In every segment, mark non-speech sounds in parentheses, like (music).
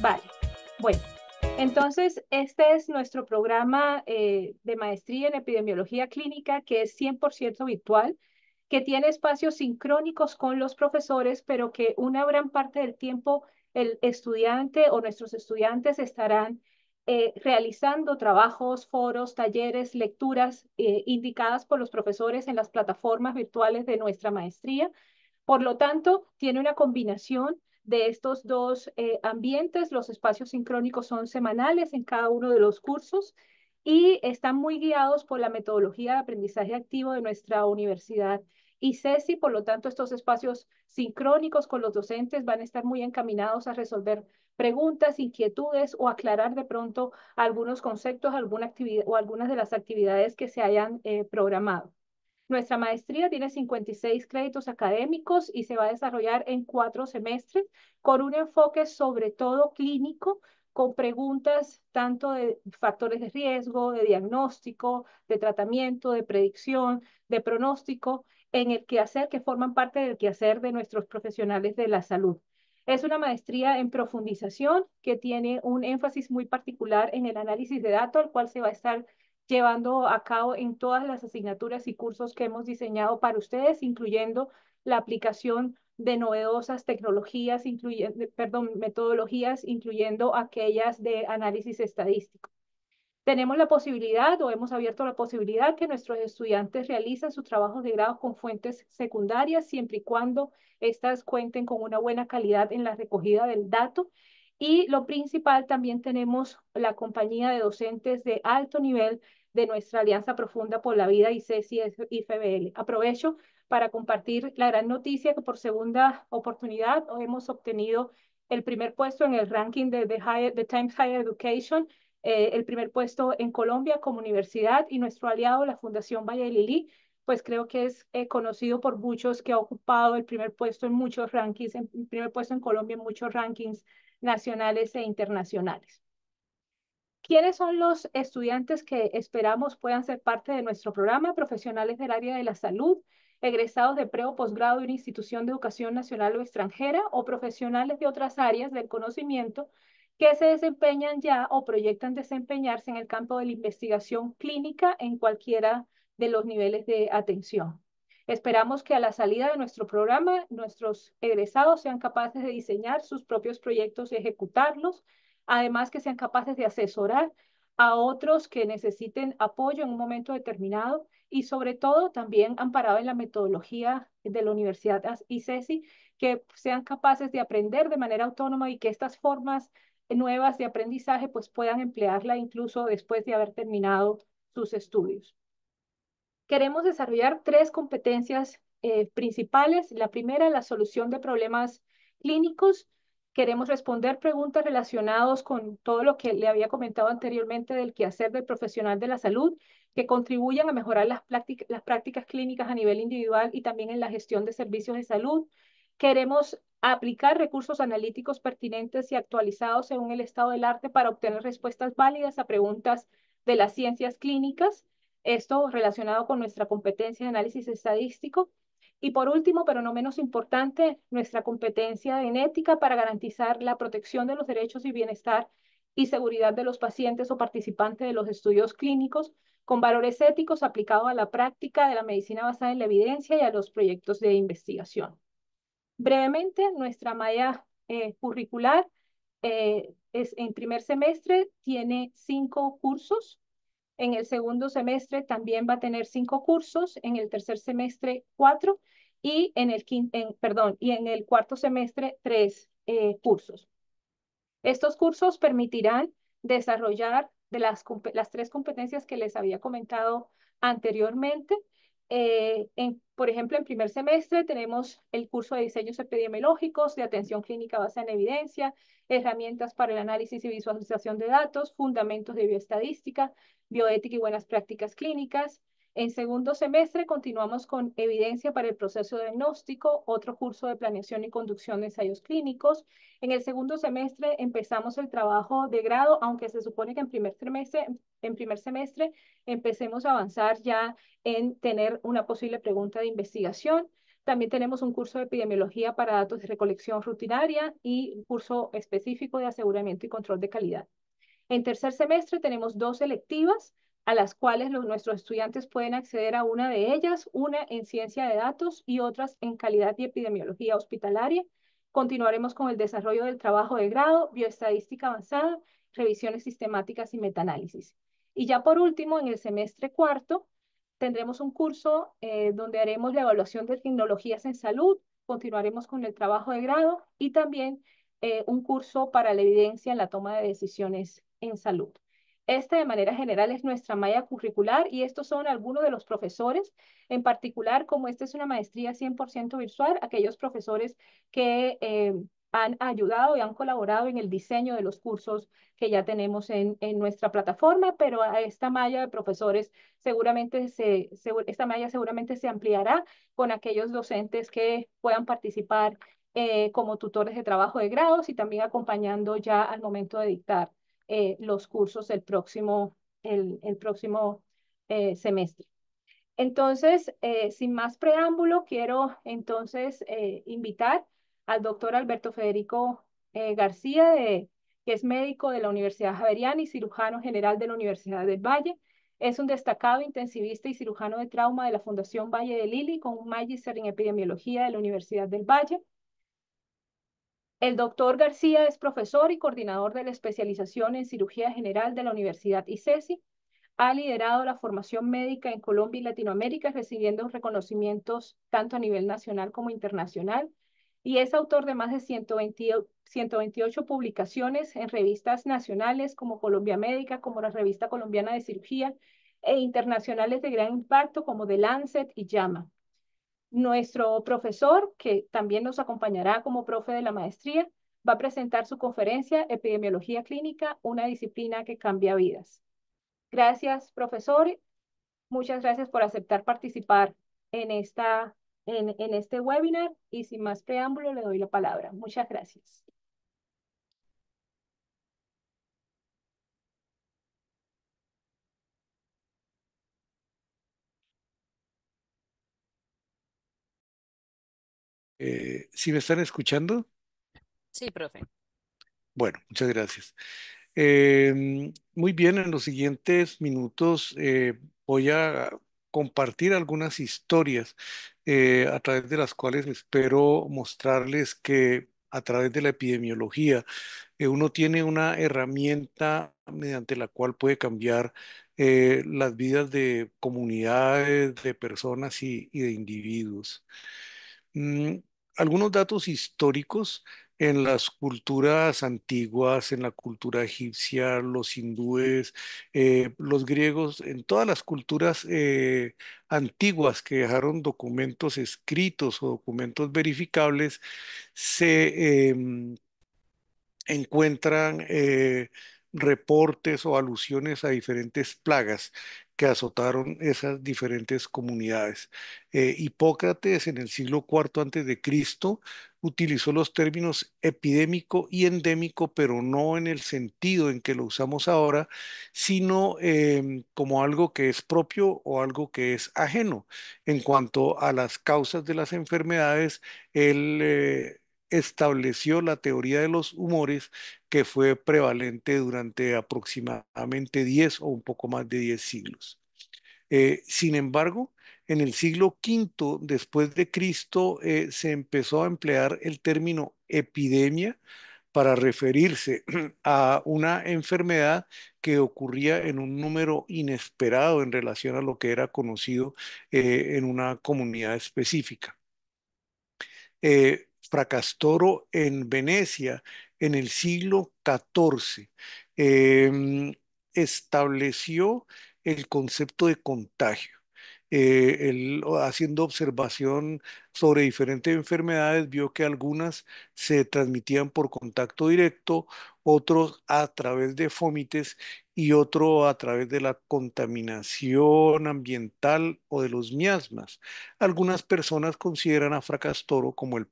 Vale, bueno. Entonces, este es nuestro programa eh, de maestría en epidemiología clínica, que es 100% virtual, que tiene espacios sincrónicos con los profesores, pero que una gran parte del tiempo el estudiante o nuestros estudiantes estarán eh, realizando trabajos, foros, talleres, lecturas eh, indicadas por los profesores en las plataformas virtuales de nuestra maestría. Por lo tanto, tiene una combinación de estos dos eh, ambientes. Los espacios sincrónicos son semanales en cada uno de los cursos y están muy guiados por la metodología de aprendizaje activo de nuestra universidad y CESI. Por lo tanto, estos espacios sincrónicos con los docentes van a estar muy encaminados a resolver preguntas, inquietudes o aclarar de pronto algunos conceptos alguna actividad, o algunas de las actividades que se hayan eh, programado. Nuestra maestría tiene 56 créditos académicos y se va a desarrollar en cuatro semestres con un enfoque sobre todo clínico con preguntas tanto de factores de riesgo, de diagnóstico, de tratamiento, de predicción, de pronóstico, en el quehacer que forman parte del quehacer de nuestros profesionales de la salud. Es una maestría en profundización que tiene un énfasis muy particular en el análisis de datos, al cual se va a estar llevando a cabo en todas las asignaturas y cursos que hemos diseñado para ustedes, incluyendo la aplicación de novedosas tecnologías, incluyendo, perdón, metodologías, incluyendo aquellas de análisis estadístico. Tenemos la posibilidad o hemos abierto la posibilidad que nuestros estudiantes realizan sus trabajos de grado con fuentes secundarias, siempre y cuando éstas cuenten con una buena calidad en la recogida del dato. Y lo principal, también tenemos la compañía de docentes de alto nivel de nuestra Alianza Profunda por la Vida y y ifbl Aprovecho para compartir la gran noticia que por segunda oportunidad hemos obtenido el primer puesto en el ranking de, The Times Higher Education, eh, el primer puesto en Colombia como universidad y nuestro aliado, la Fundación Valle Lili, pues creo que es eh, conocido por muchos que ha ocupado el primer puesto en muchos rankings, el primer puesto en Colombia en muchos rankings nacionales e internacionales. ¿Quiénes son los estudiantes que esperamos puedan ser parte de nuestro programa? Profesionales del área de la salud, egresados de pre o posgrado de una institución de educación nacional o extranjera o profesionales de otras áreas del conocimiento que se desempeñan ya o proyectan desempeñarse en el campo de la investigación clínica en cualquiera de los niveles de atención. Esperamos que a la salida de nuestro programa, nuestros egresados sean capaces de diseñar sus propios proyectos y ejecutarlos, Además, que sean capaces de asesorar a otros que necesiten apoyo en un momento determinado y sobre todo también amparado en la metodología de la Universidad ICESI, e que sean capaces de aprender de manera autónoma y que estas formas nuevas de aprendizaje pues puedan emplearla incluso después de haber terminado sus estudios. Queremos desarrollar tres competencias eh, principales. La primera, la solución de problemas clínicos. Queremos responder preguntas relacionadas con todo lo que le había comentado anteriormente del quehacer del profesional de la salud, que contribuyan a mejorar las, prácticas, las prácticas clínicas a nivel individual y también en la gestión de servicios de salud. Queremos aplicar recursos analíticos pertinentes y actualizados según el estado del arte para obtener respuestas válidas a preguntas de las ciencias clínicas, esto relacionado con nuestra competencia de análisis estadístico. Y por último, pero no menos importante, nuestra competencia en ética para garantizar la protección de los derechos y bienestar y seguridad de los pacientes o participantes de los estudios clínicos con valores éticos aplicados a la práctica de la medicina basada en la evidencia y a los proyectos de investigación. Brevemente, nuestra malla eh, curricular eh, es en primer semestre tiene cinco cursos en el segundo semestre también va a tener cinco cursos, en el tercer semestre cuatro y en el, en, perdón, y en el cuarto semestre tres eh, cursos. Estos cursos permitirán desarrollar de las, las tres competencias que les había comentado anteriormente, eh, en, por ejemplo, en primer semestre tenemos el curso de diseños epidemiológicos, de atención clínica basada en evidencia, herramientas para el análisis y visualización de datos, fundamentos de bioestadística, bioética y buenas prácticas clínicas. En segundo semestre continuamos con evidencia para el proceso diagnóstico, otro curso de planeación y conducción de ensayos clínicos. En el segundo semestre empezamos el trabajo de grado, aunque se supone que en primer trimestre en primer semestre empecemos a avanzar ya en tener una posible pregunta de investigación. También tenemos un curso de epidemiología para datos de recolección rutinaria y un curso específico de aseguramiento y control de calidad. En tercer semestre tenemos dos selectivas a las cuales nuestros estudiantes pueden acceder a una de ellas, una en ciencia de datos y otras en calidad y epidemiología hospitalaria. Continuaremos con el desarrollo del trabajo de grado, bioestadística avanzada, revisiones sistemáticas y metaanálisis. Y ya por último, en el semestre cuarto, tendremos un curso eh, donde haremos la evaluación de tecnologías en salud, continuaremos con el trabajo de grado y también eh, un curso para la evidencia en la toma de decisiones en salud. Esta de manera general es nuestra malla curricular y estos son algunos de los profesores, en particular como esta es una maestría 100% virtual, aquellos profesores que eh, han ayudado y han colaborado en el diseño de los cursos que ya tenemos en, nuestra plataforma, pero a esta malla de profesores seguramente se, esta malla seguramente se ampliará con aquellos docentes que puedan participar eh, como tutores de trabajo de grados y también acompañando ya al momento de dictar eh, los cursos el próximo, el, próximo eh, semestre. Entonces, sin más preámbulo, quiero entonces invitar al doctor Alberto Federico eh, García, que es médico de la Universidad Javeriana y cirujano general de la Universidad del Valle. Es un destacado intensivista y cirujano de trauma de la Fundación Valle de Lili con un en epidemiología de la Universidad del Valle. El doctor García es profesor y coordinador de la especialización en cirugía general de la Universidad ICESI. E ha liderado la formación médica en Colombia y Latinoamérica, recibiendo reconocimientos tanto a nivel nacional como internacional y es autor de más de 128 publicaciones en revistas nacionales como Colombia Médica, como la Revista Colombiana de Cirugía e internacionales de gran impacto como The Lancet y JAMA. Nuestro profesor, que también nos acompañará como profe de la maestría, va a presentar su conferencia Epidemiología Clínica, una disciplina que cambia vidas. Gracias, profesor. Muchas gracias por aceptar participar en esta en, este webinar y sin más preámbulo le doy la palabra. Muchas gracias. Eh, si me están escuchando? Sí, profe. Bueno, muchas gracias. Eh, muy bien, en los siguientes minutos eh, voy a compartir algunas historias eh, a través de las cuales espero mostrarles que a través de la epidemiología eh, uno tiene una herramienta mediante la cual puede cambiar eh, las vidas de comunidades, de personas y, de individuos. Mm, algunos datos históricos en las culturas antiguas, en la cultura egipcia, los hindúes, eh, los griegos, en todas las culturas eh, antiguas que dejaron documentos escritos o documentos verificables, se em, encuentran eh, reportes o alusiones a diferentes plagas que azotaron esas diferentes comunidades. Eh, Hipócrates en el siglo IV antes de Cristo utilizó los términos epidémico y endémico, pero no en el sentido en que lo usamos ahora, sino em, como algo que es propio o algo que es ajeno. En cuanto a las causas de las enfermedades, él eh, estableció la teoría de los humores que fue prevalente durante aproximadamente 10 o un poco más de 10 siglos. Eh, sin embargo, en el siglo V después de Cristo eh, se empezó a emplear el término epidemia para referirse (clears throat) a una enfermedad que ocurría en un número inesperado en relación a lo que era conocido eh, en una comunidad específica. Eh, Fracastoro en Venecia en el siglo XIV. Em, estableció el concepto de contagio. Eh, haciendo observación sobre diferentes enfermedades, vio que algunas se transmitían por contacto directo, otros a través de fómites y otro a través de la contaminación ambiental o de los miasmas. Algunas personas consideran a Fracastoro como el,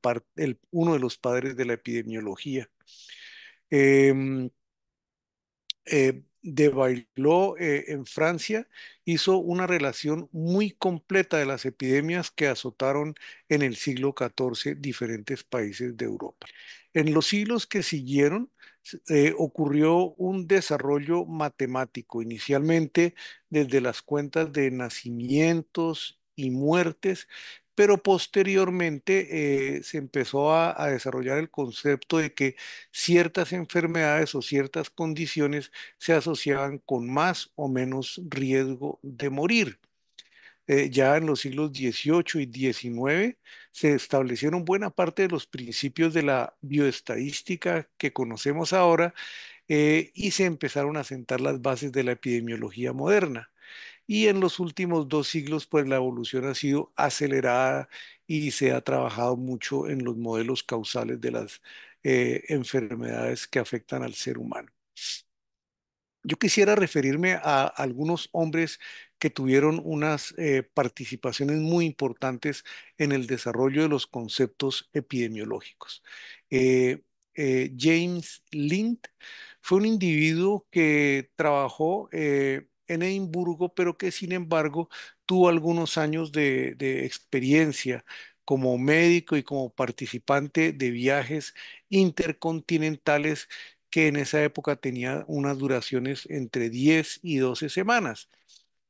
uno de los padres de la epidemiología. Em, eh, de Bailó eh, en Francia hizo una relación muy completa de las epidemias que azotaron en el siglo XIV diferentes países de Europa. En los siglos que siguieron, eh, ocurrió un desarrollo matemático, inicialmente desde las cuentas de nacimientos y muertes, pero posteriormente eh, se empezó a, desarrollar el concepto de que ciertas enfermedades o ciertas condiciones se asociaban con más o menos riesgo de morir. Eh, ya en los siglos XVIII y XIX se establecieron buena parte de los principios de la bioestadística que conocemos ahora eh, y se empezaron a sentar las bases de la epidemiología moderna. Y en los últimos dos siglos, pues la evolución ha sido acelerada y se ha trabajado mucho en los modelos causales de las eh, enfermedades que afectan al ser humano. Yo quisiera referirme a algunos hombres que tuvieron unas eh, participaciones muy importantes en el desarrollo de los conceptos epidemiológicos. Eh, eh, James Lind fue un individuo que trabajó en Edimburgo, pero que sin embargo tuvo algunos años de experiencia como médico y como participante de viajes intercontinentales que en esa época tenía unas duraciones entre 10 y 12 semanas.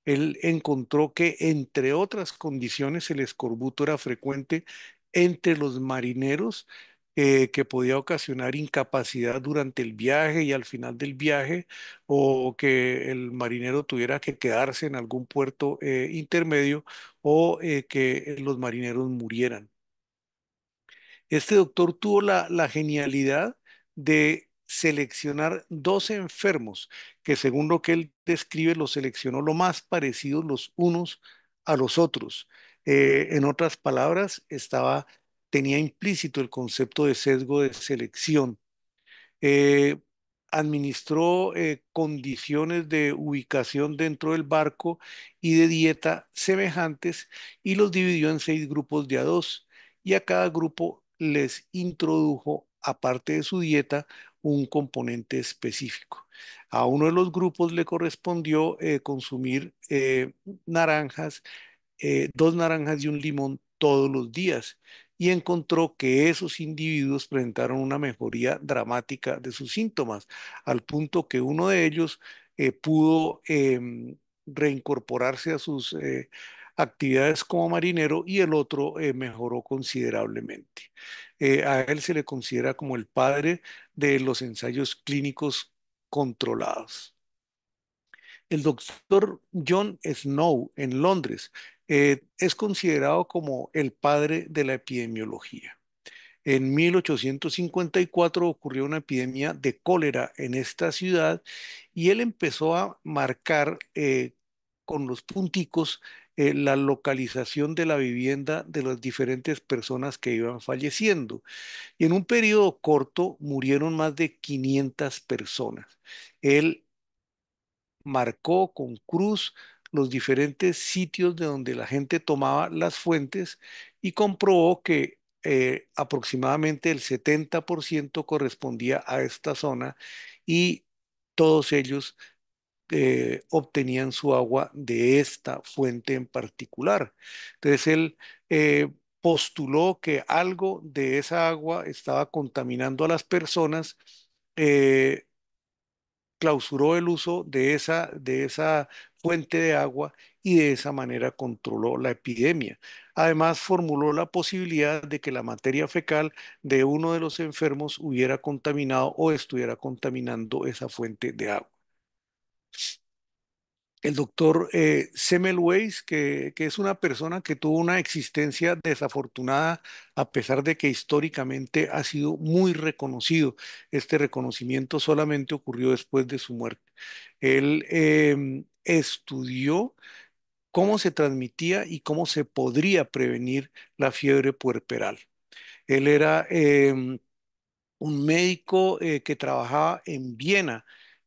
Él encontró que, entre otras condiciones, el escorbuto era frecuente entre los marineros, eh, que podía ocasionar incapacidad durante el viaje y al final del viaje, o que el marinero tuviera que quedarse en algún puerto eh, intermedio, o eh, que los marineros murieran. Este doctor tuvo la genialidad de seleccionar dos enfermos que según lo que él describe los seleccionó lo más parecidos los unos a los otros. Eh, en otras palabras, estaba, tenía implícito el concepto de sesgo de selección. Eh, administró eh, condiciones de ubicación dentro del barco y de dieta semejantes y los dividió en seis grupos de a dos y a cada grupo les introdujo, aparte de su dieta, un componente específico. A uno de los grupos le correspondió eh, consumir eh, naranjas, eh, dos naranjas y un limón todos los días y encontró que esos individuos presentaron una mejoría dramática de sus síntomas, al punto que uno de ellos pudo em, reincorporarse a sus actividades como marinero y el otro eh, mejoró considerablemente. Eh, a él se le considera como el padre de los ensayos clínicos controlados. El doctor John Snow en Londres eh, es considerado como el padre de la epidemiología. En 1854 ocurrió una epidemia de cólera en esta ciudad y él empezó a marcar con los punticos eh, la localización de la vivienda de las diferentes personas que iban falleciendo. Y en un periodo corto murieron más de 500 personas. Él marcó con cruz los diferentes sitios de donde la gente tomaba las fuentes y comprobó que eh, aproximadamente el 70% correspondía a esta zona y todos ellos eh, obtenían su agua de esta fuente en particular. Entonces él eh, postuló que algo de esa agua estaba contaminando a las personas, eh, clausuró el uso de esa, de esa fuente de agua y de esa manera controló la epidemia. Además, formuló la posibilidad de que la materia fecal de uno de los enfermos hubiera contaminado o estuviera contaminando esa fuente de agua el doctor eh, Semmelweis, que, es una persona que tuvo una existencia desafortunada, a pesar de que históricamente ha sido muy reconocido. Este reconocimiento solamente ocurrió después de su muerte. Él em, estudió cómo se transmitía y cómo se podría prevenir la fiebre puerperal. Él era em, un médico eh, que trabajaba en Viena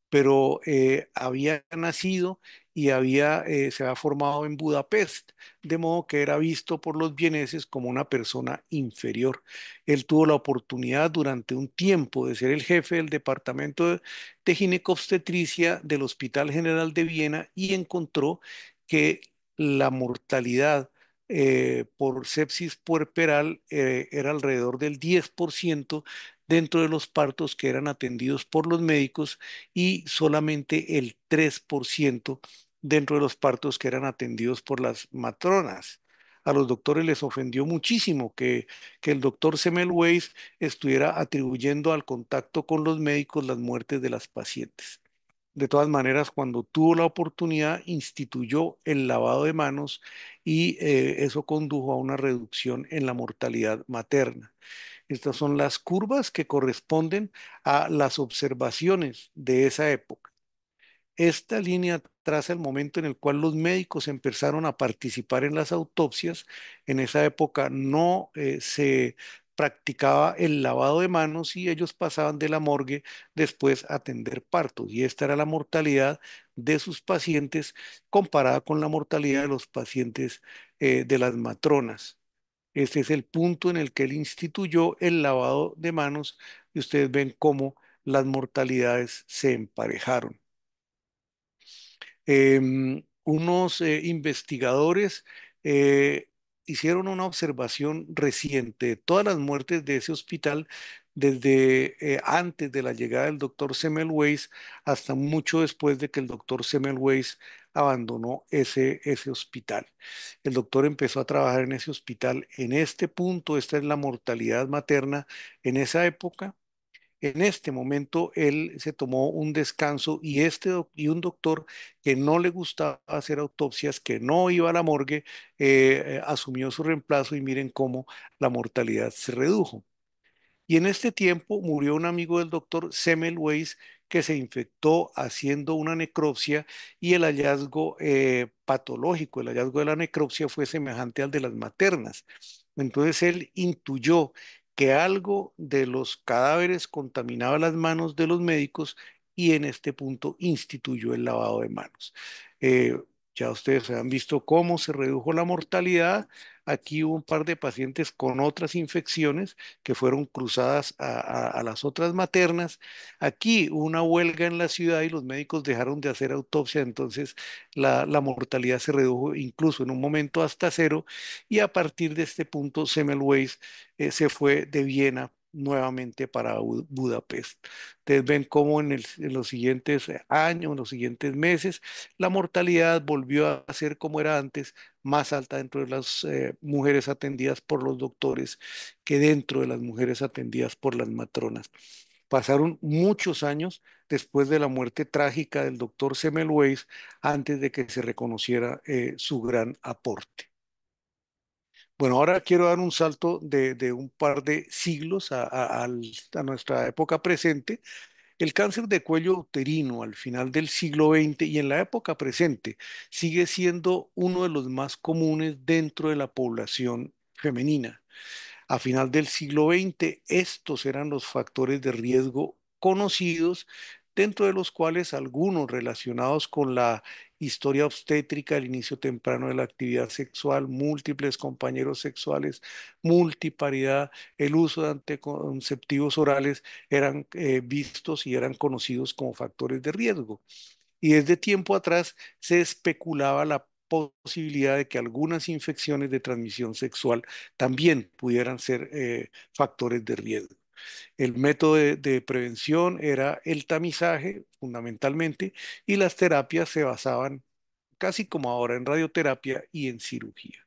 pero eh, había nacido y había, eh, se había formado en Budapest, de modo que era visto por los vieneses como una persona inferior. Él tuvo la oportunidad durante un tiempo de ser el jefe del departamento de ginecobstetricia del Hospital General de Viena y encontró que la mortalidad eh, por sepsis puerperal eh, era alrededor del 10% dentro de los partos que eran atendidos por los médicos y solamente el 3% dentro de los partos que eran atendidos por las matronas. A los doctores les ofendió muchísimo que, el doctor Semmelweis estuviera atribuyendo al contacto con los médicos las muertes de las pacientes. De todas maneras, cuando tuvo la oportunidad, instituyó el lavado de manos y eh, eso condujo a una reducción en la mortalidad materna. Estas son las curvas que corresponden a las observaciones de esa época. Esta línea traza el momento en el cual los médicos empezaron a participar en las autopsias. En esa época no eh, se practicaba el lavado de manos y ellos pasaban de la morgue después a atender partos. Y esta era la mortalidad de sus pacientes comparada con la mortalidad de los pacientes eh, de las matronas. Este es el punto en el que él instituyó el lavado de manos y ustedes ven cómo las mortalidades se emparejaron. Em, unos eh, investigadores eh, hicieron una observación reciente todas las muertes de ese hospital desde eh, antes de la llegada del doctor Semmelweis hasta mucho después de que el doctor Semmelweis abandonó ese, ese hospital. El doctor empezó a trabajar en ese hospital. En este punto, esta es la mortalidad materna en esa época. En este momento él se tomó un descanso y, este, y un doctor que no le gustaba hacer autopsias, que no iba a la morgue, eh, eh, asumió su reemplazo y miren cómo la mortalidad se redujo. Y en este tiempo murió un amigo del doctor Semmelweis, que se infectó haciendo una necropsia y el hallazgo eh, patológico, el hallazgo de la necropsia fue semejante al de las maternas. Entonces él intuyó que algo de los cadáveres contaminaba las manos de los médicos y en este punto instituyó el lavado de manos. Eh, ya ustedes han visto cómo se redujo la mortalidad. Aquí hubo un par de pacientes con otras infecciones que fueron cruzadas a, las otras maternas. Aquí hubo una huelga en la ciudad y los médicos dejaron de hacer autopsia, entonces la, mortalidad se redujo incluso en un momento hasta cero y a partir de este punto Semmelweis eh, se fue de Viena nuevamente para Budapest. Ustedes ven cómo en, los siguientes eh, años, en los siguientes meses, la mortalidad volvió a ser como era antes, más alta dentro de las eh, mujeres atendidas por los doctores que dentro de las mujeres atendidas por las matronas. Pasaron muchos años después de la muerte trágica del doctor Semmelweis antes de que se reconociera eh, su gran aporte. Bueno, ahora quiero dar un salto de, un par de siglos a, a, nuestra época presente. El cáncer de cuello uterino al final del siglo XX y en la época presente sigue siendo uno de los más comunes dentro de la población femenina. A final del siglo XX, estos eran los factores de riesgo conocidos, dentro de los cuales algunos relacionados con la historia obstétrica, el inicio temprano de la actividad sexual, múltiples compañeros sexuales, multiparidad, el uso de anticonceptivos orales eran eh, vistos y eran conocidos como factores de riesgo. Y desde tiempo atrás se especulaba la posibilidad de que algunas infecciones de transmisión sexual también pudieran ser eh, factores de riesgo. El método de, prevención era el tamizaje, fundamentalmente, y las terapias se basaban casi como ahora en radioterapia y en cirugía.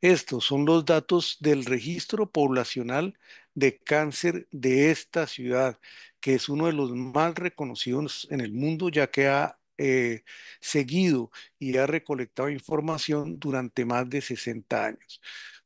Estos son los datos del registro poblacional de cáncer de esta ciudad, que es uno de los más reconocidos en el mundo, ya que ha eh, seguido y ha recolectado información durante más de 60 años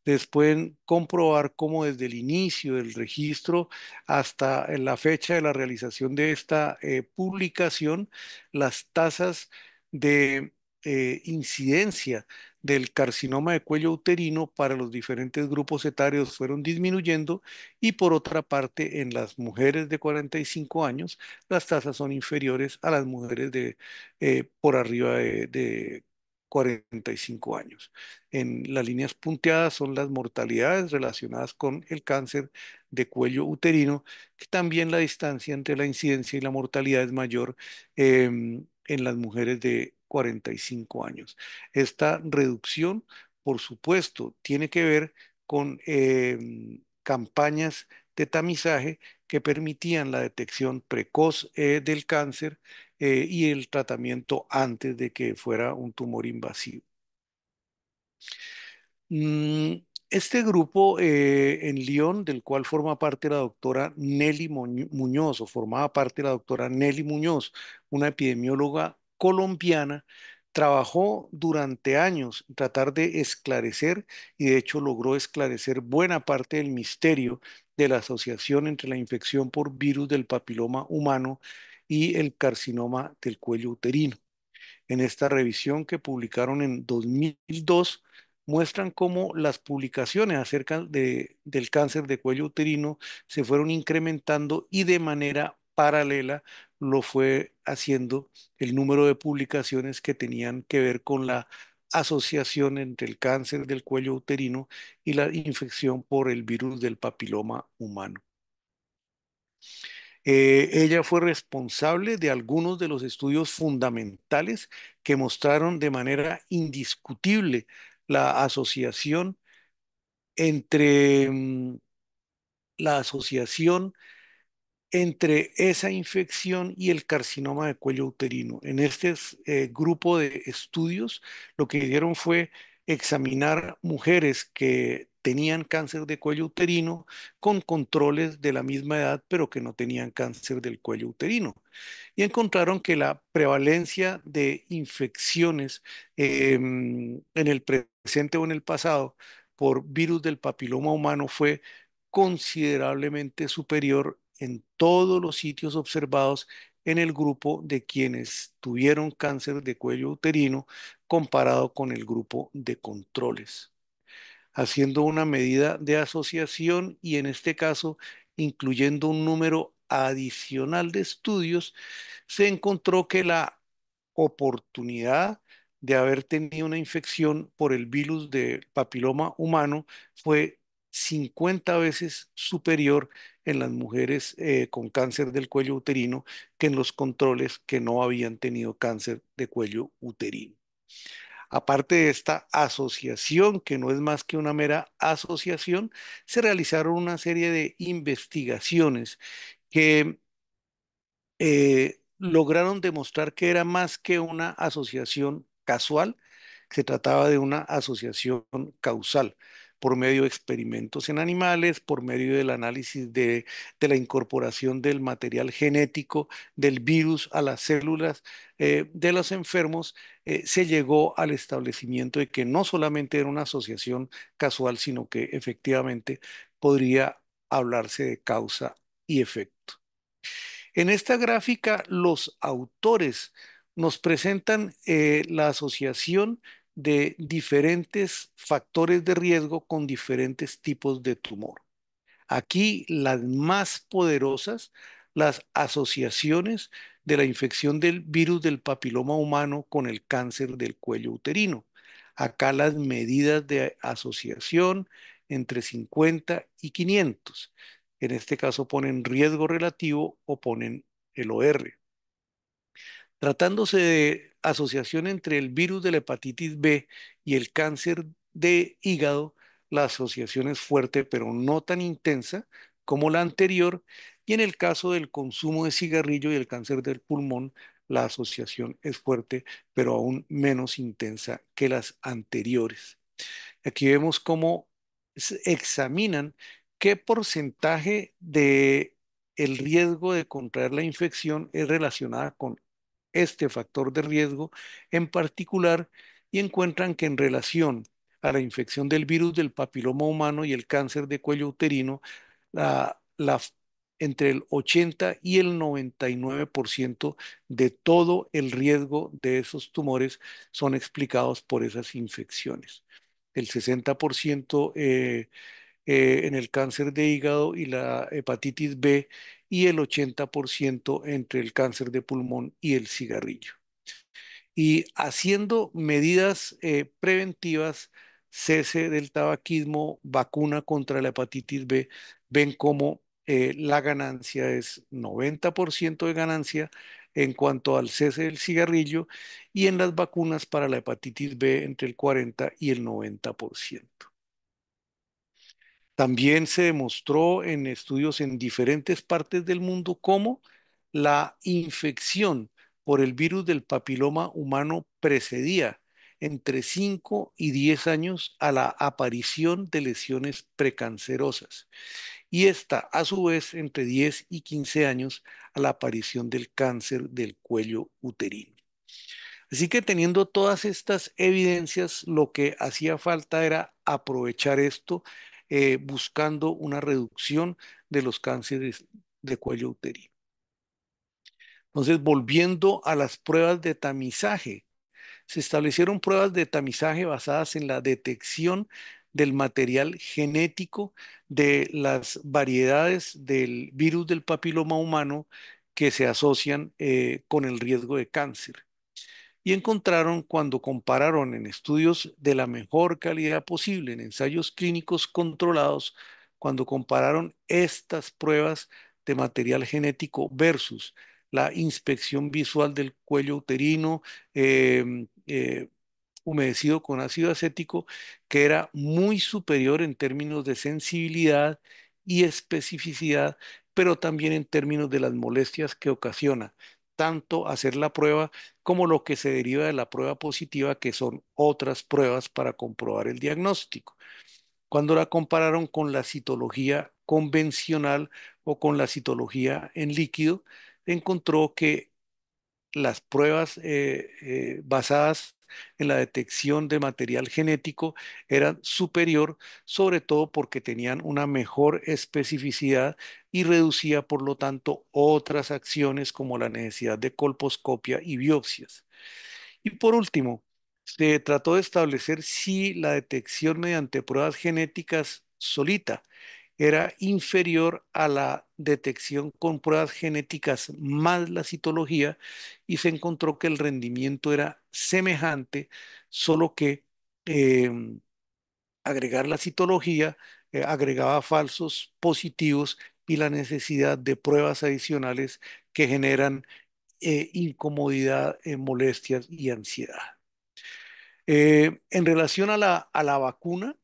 después comprobar cómo desde el inicio del registro hasta la fecha de la realización de esta eh, publicación, las tasas de eh, incidencia del carcinoma de cuello uterino para los diferentes grupos etarios fueron disminuyendo y por otra parte en las mujeres de 45 años las tasas son inferiores a las mujeres de eh, por arriba de, de 45 años. En las líneas punteadas son las mortalidades relacionadas con el cáncer de cuello uterino, que también la distancia entre la incidencia y la mortalidad es mayor em, en las mujeres de 45 años. Esta reducción, por supuesto, tiene que ver con em, campañas de tamizaje que permitían la detección precoz eh, del cáncer eh, y el tratamiento antes de que fuera un tumor invasivo. Mm, este grupo eh, en Lyon, del cual forma parte la doctora Nelly Muñoz, o formaba parte la doctora Nelly Muñoz, una epidemióloga colombiana, trabajó durante años en tratar de esclarecer y de hecho logró esclarecer buena parte del misterio de la asociación entre la infección por virus del papiloma humano y el carcinoma del cuello uterino. En esta revisión que publicaron en 2002, muestran cómo las publicaciones acerca de, del cáncer de cuello uterino se fueron incrementando y de manera paralela lo fue haciendo el número de publicaciones que tenían que ver con la asociación entre el cáncer del cuello uterino y la infección por el virus del papiloma humano. Eh, ella fue responsable de algunos de los estudios fundamentales que mostraron de manera indiscutible la asociación entre mm, la asociación entre esa infección y el carcinoma de cuello uterino. En este eh, grupo de estudios, lo que hicieron fue examinar mujeres que tenían cáncer de cuello uterino con controles de la misma edad, pero que no tenían cáncer del cuello uterino. Y encontraron que la prevalencia de infecciones em, en el presente o en el pasado por virus del papiloma humano fue considerablemente superior en todos los sitios observados en el grupo de quienes tuvieron cáncer de cuello uterino comparado con el grupo de controles haciendo una medida de asociación y en este caso incluyendo un número adicional de estudios, se encontró que la oportunidad de haber tenido una infección por el virus de papiloma humano fue 50 veces superior en las mujeres eh, con cáncer del cuello uterino que en los controles que no habían tenido cáncer de cuello uterino. Aparte de esta asociación, que no es más que una mera asociación, se realizaron una serie de investigaciones que eh, mm. lograron demostrar que era más que una asociación casual, se trataba de una asociación causal por medio de experimentos en animales, por medio del análisis de, la incorporación del material genético del virus a las células eh, de los enfermos, eh, se llegó al establecimiento de que no solamente era una asociación casual, sino que efectivamente podría hablarse de causa y efecto. En esta gráfica, los autores nos presentan eh, la asociación de diferentes factores de riesgo con diferentes tipos de tumor. Aquí las más poderosas, las asociaciones de la infección del virus del papiloma humano con el cáncer del cuello uterino. Acá las medidas de asociación entre 50 y 500. En este caso ponen riesgo relativo o ponen el OR tratándose de asociación entre el virus de la hepatitis B y el cáncer de hígado, la asociación es fuerte pero no tan intensa como la anterior y en el caso del consumo de cigarrillo y el cáncer del pulmón, la asociación es fuerte pero aún menos intensa que las anteriores. Aquí vemos cómo examinan qué porcentaje de el riesgo de contraer la infección es relacionada con este factor de riesgo en particular y encuentran que en relación a la infección del virus del papiloma humano y el cáncer de cuello uterino, entre el 80 y el 99% de todo el riesgo de esos tumores son explicados por esas infecciones. El 60% eh, eh, en el cáncer de hígado y la hepatitis B y el 80% entre el cáncer de pulmón y el cigarrillo. Y haciendo medidas eh, preventivas, cese del tabaquismo, vacuna contra la hepatitis B, ven cómo eh, la ganancia es 90% de ganancia en cuanto al cese del cigarrillo y en las vacunas para la hepatitis B entre el 40 y el 90%. También se demostró en estudios en diferentes partes del mundo cómo la infección por el virus del papiloma humano precedía entre 5 y 10 años a la aparición de lesiones precancerosas y esta a su vez entre 10 y 15 años a la aparición del cáncer del cuello uterino. Así que teniendo todas estas evidencias, lo que hacía falta era aprovechar esto eh, buscando una reducción de los cánceres de cuello uterino. Entonces, volviendo a las pruebas de tamizaje, se establecieron pruebas de tamizaje basadas en la detección del material genético de las variedades del virus del papiloma humano que se asocian eh, con el riesgo de cáncer y encontraron cuando compararon en estudios de la mejor calidad posible, en ensayos clínicos controlados, cuando compararon estas pruebas de material genético versus la inspección visual del cuello uterino em, eh, humedecido con ácido acético, que era muy superior en términos de sensibilidad y especificidad, pero también en términos de las molestias que ocasiona tanto hacer la prueba como lo que se deriva de la prueba positiva, que son otras pruebas para comprobar el diagnóstico. Cuando la compararon con la citología convencional o con la citología en líquido, encontró que las pruebas eh, eh, basadas en la detección de material genético era superior, sobre todo porque tenían una mejor especificidad y reducía, por lo tanto, otras acciones como la necesidad de colposcopia y biopsias. Y por último, se trató de establecer si la detección mediante pruebas genéticas solita era inferior a la detección con pruebas genéticas más la citología y se encontró que el rendimiento era semejante, solo que em, agregar la citología eh, agregaba falsos positivos y la necesidad de pruebas adicionales que generan eh, incomodidad, eh, molestias y ansiedad. en relación a la vacuna,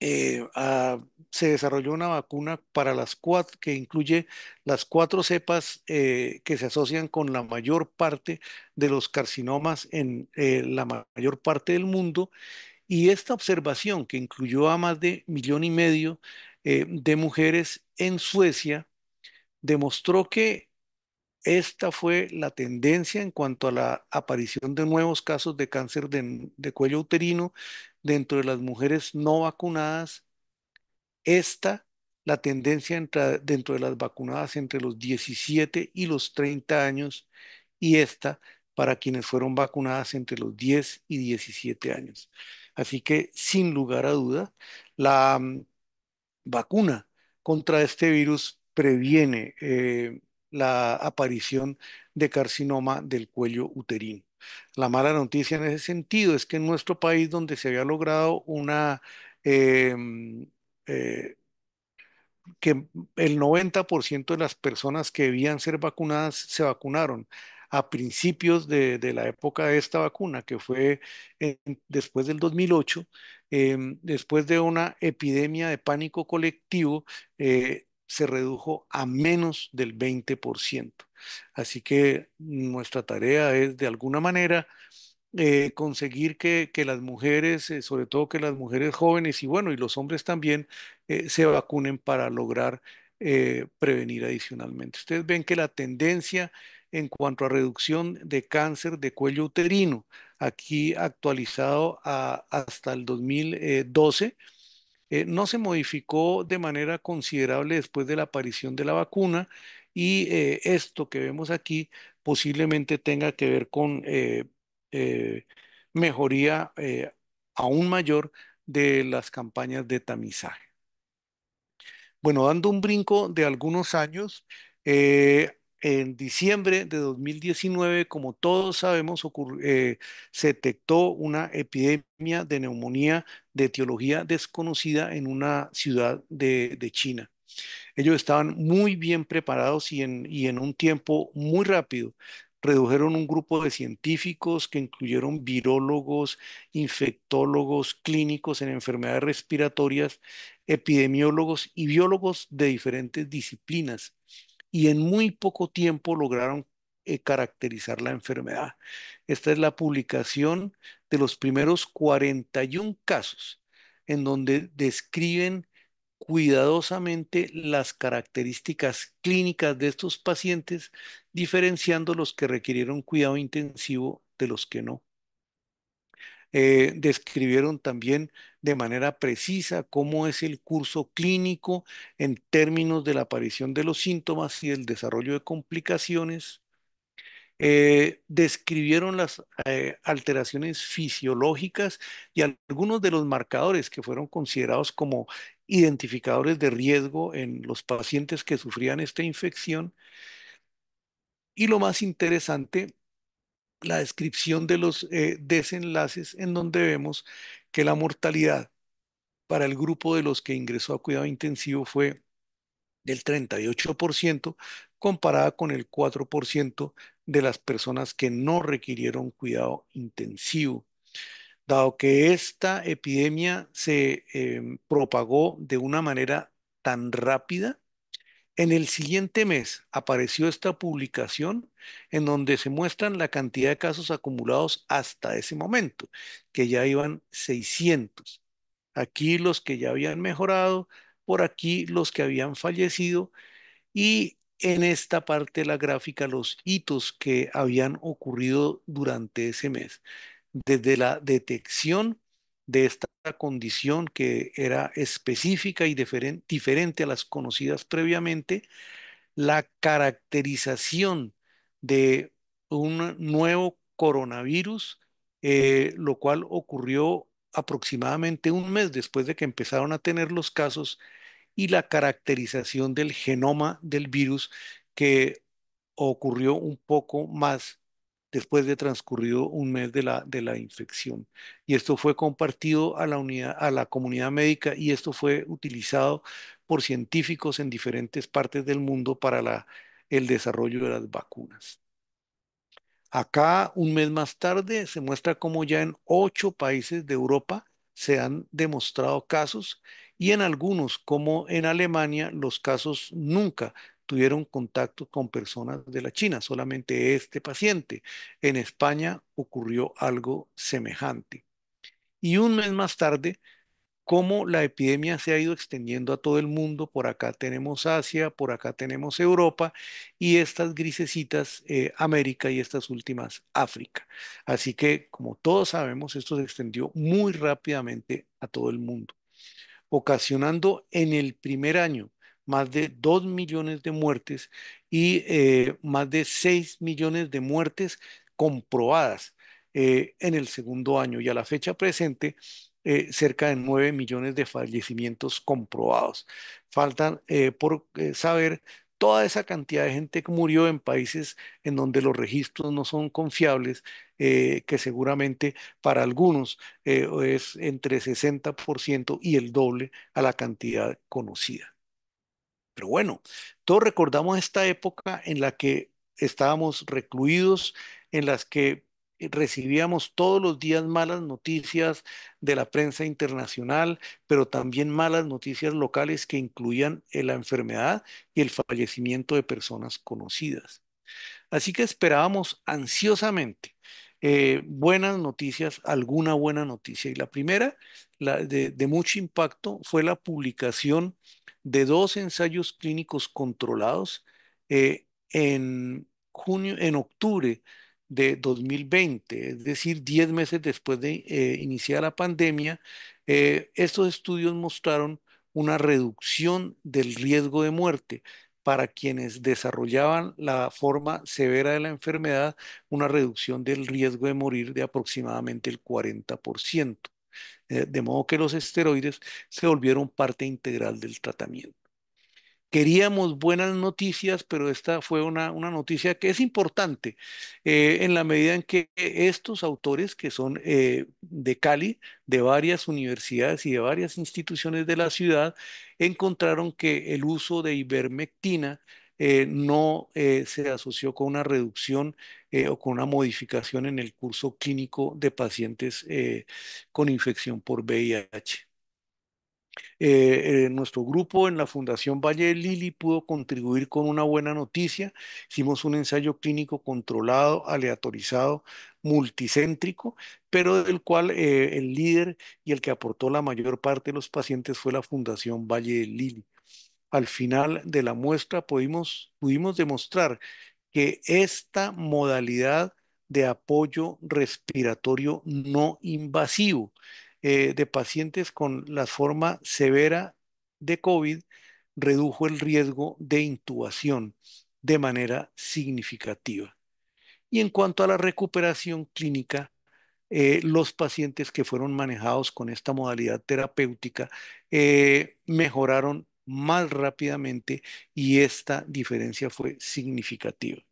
eh, ah, se desarrolló una vacuna para las cuatro, que incluye las cuatro cepas eh, que se asocian con la mayor parte de los carcinomas en eh, la mayor parte del mundo. Y esta observación, que incluyó a más de millón y medio de mujeres en Suecia, demostró que esta fue la tendencia en cuanto a la aparición de nuevos casos de cáncer de cuello uterino dentro de las mujeres no vacunadas, esta, la tendencia dentro de las vacunadas entre los 17 y los 30 años y esta para quienes fueron vacunadas entre los 10 y 17 años. Así que, sin lugar a duda, la mm, vacuna contra este virus previene eh, la aparición de carcinoma del cuello uterino. La mala noticia en ese sentido es que en nuestro país, donde se había logrado una... Em, eh, que el 90% de las personas que debían ser vacunadas se vacunaron a principios de, la época de esta vacuna, que fue después del 2008, em, después de una epidemia de pánico colectivo, eh, se redujo a menos del 20%. Así que nuestra tarea es, de alguna manera, eh, conseguir que, las mujeres, eh, sobre todo que las mujeres jóvenes y bueno, y los hombres también, eh, se vacunen para lograr prevenir adicionalmente. Ustedes ven que la tendencia en cuanto a reducción de cáncer de cuello uterino, aquí actualizado hasta el 2012, eh, no se modificó de manera considerable después de la aparición de la vacuna y eh, esto que vemos aquí posiblemente tenga que ver con eh, mejoría aún mayor de las campañas de tamizaje. Bueno, dando un brinco de algunos años, en diciembre de 2019, como todos sabemos, eh, se detectó una epidemia de neumonía de etiología desconocida en una ciudad de, China. Ellos estaban muy bien preparados y en, y en un tiempo muy rápido redujeron un grupo de científicos que incluyeron virólogos, infectólogos, clínicos en enfermedades respiratorias, epidemiólogos y biólogos de diferentes disciplinas y en muy poco tiempo lograron eh, caracterizar la enfermedad. Esta es la publicación de los primeros 41 casos en donde describen cuidadosamente las características clínicas de estos pacientes, diferenciando los que requirieron cuidado intensivo de los que no. Eh, describieron también de manera precisa cómo es el curso clínico en términos de la aparición de los síntomas y el desarrollo de complicaciones. Eh, describieron las eh, alteraciones fisiológicas y algunos de los marcadores que fueron considerados como identificadores de riesgo en los pacientes que sufrían esta infección. Y lo más interesante la descripción de los eh, desenlaces en donde vemos que la mortalidad para el grupo de los que ingresó a cuidado intensivo fue del 38% comparada con el 4% de las personas que no requirieron cuidado intensivo. Dado que esta epidemia se em, propagó de una manera tan rápida, en el siguiente mes apareció esta publicación en donde se muestran la cantidad de casos acumulados hasta ese momento, que ya iban 600. Aquí los que ya habían mejorado, por aquí los que habían fallecido y en esta parte de la gráfica los hitos que habían ocurrido durante ese mes, desde la detección de esta condición que era específica y diferente a las conocidas previamente, la caracterización de un nuevo coronavirus, eh, lo cual ocurrió aproximadamente un mes después de que empezaron a tener los casos, y la caracterización del genoma del virus que ocurrió un poco más después de transcurrido un mes de la, infección. Y esto fue compartido a la, unidad, a la comunidad médica y esto fue utilizado por científicos en diferentes partes del mundo para el desarrollo de las vacunas. Acá, un mes más tarde, se muestra cómo ya en ocho países de Europa se han demostrado casos y en algunos, como en Alemania, los casos nunca tuvieron contacto con personas de la China, solamente este paciente. En España ocurrió algo semejante. Y un mes más tarde, como la epidemia se ha ido extendiendo a todo el mundo, por acá tenemos Asia, por acá tenemos Europa y estas grisecitas eh, América y estas últimas África. Así que, como todos sabemos, esto se extendió muy rápidamente a todo el mundo, ocasionando en el primer año más de 2 millones de muertes y eh, más de 6 millones de muertes comprobadas eh, en el segundo año y a la fecha presente eh, cerca de 9 millones de fallecimientos comprobados. Faltan por saber toda esa cantidad de gente que murió en países en donde los registros no son confiables, que seguramente para algunos es entre 60% y el doble a la cantidad conocida. Pero bueno, todos recordamos esta época en la que estábamos recluidos, en las que recibíamos todos los días malas noticias de la prensa internacional, pero también malas noticias locales que incluían la enfermedad y el fallecimiento de personas conocidas. Así que esperábamos ansiosamente eh, buenas noticias, alguna buena noticia. Y la primera, la de mucho impacto, fue la publicación de dos ensayos clínicos controlados eh, en, junio, en octubre de 2020, es decir, 10 meses después de eh, iniciar la pandemia, eh, estos estudios mostraron una reducción del riesgo de muerte para quienes desarrollaban la forma severa de la enfermedad, una reducción del riesgo de morir de aproximadamente el 40%. Eh, de modo que los esteroides se volvieron parte integral del tratamiento. Queríamos buenas noticias, pero esta fue una, noticia que es importante eh, en la medida en que estos autores, que son eh, de Cali, de varias universidades y de varias instituciones de la ciudad, encontraron que el uso de ivermectina eh, no eh, se asoció con una reducción eh, o con una modificación en el curso clínico de pacientes con infección por VIH. nuestro grupo en la Fundación Valle de Lili pudo contribuir con una buena noticia. Hicimos un ensayo clínico controlado, aleatorizado, multicéntrico, pero del cual el líder y el que aportó la mayor parte de los pacientes fue la Fundación Valle de Lili al final de la muestra pudimos, pudimos demostrar que esta modalidad de apoyo respiratorio no invasivo eh, de pacientes con la forma severa de COVID redujo el riesgo de intubación de manera significativa. Y en cuanto a la recuperación clínica, eh, los pacientes que fueron manejados con esta modalidad terapéutica eh, mejoraron más rápidamente y esta diferencia fue significativa.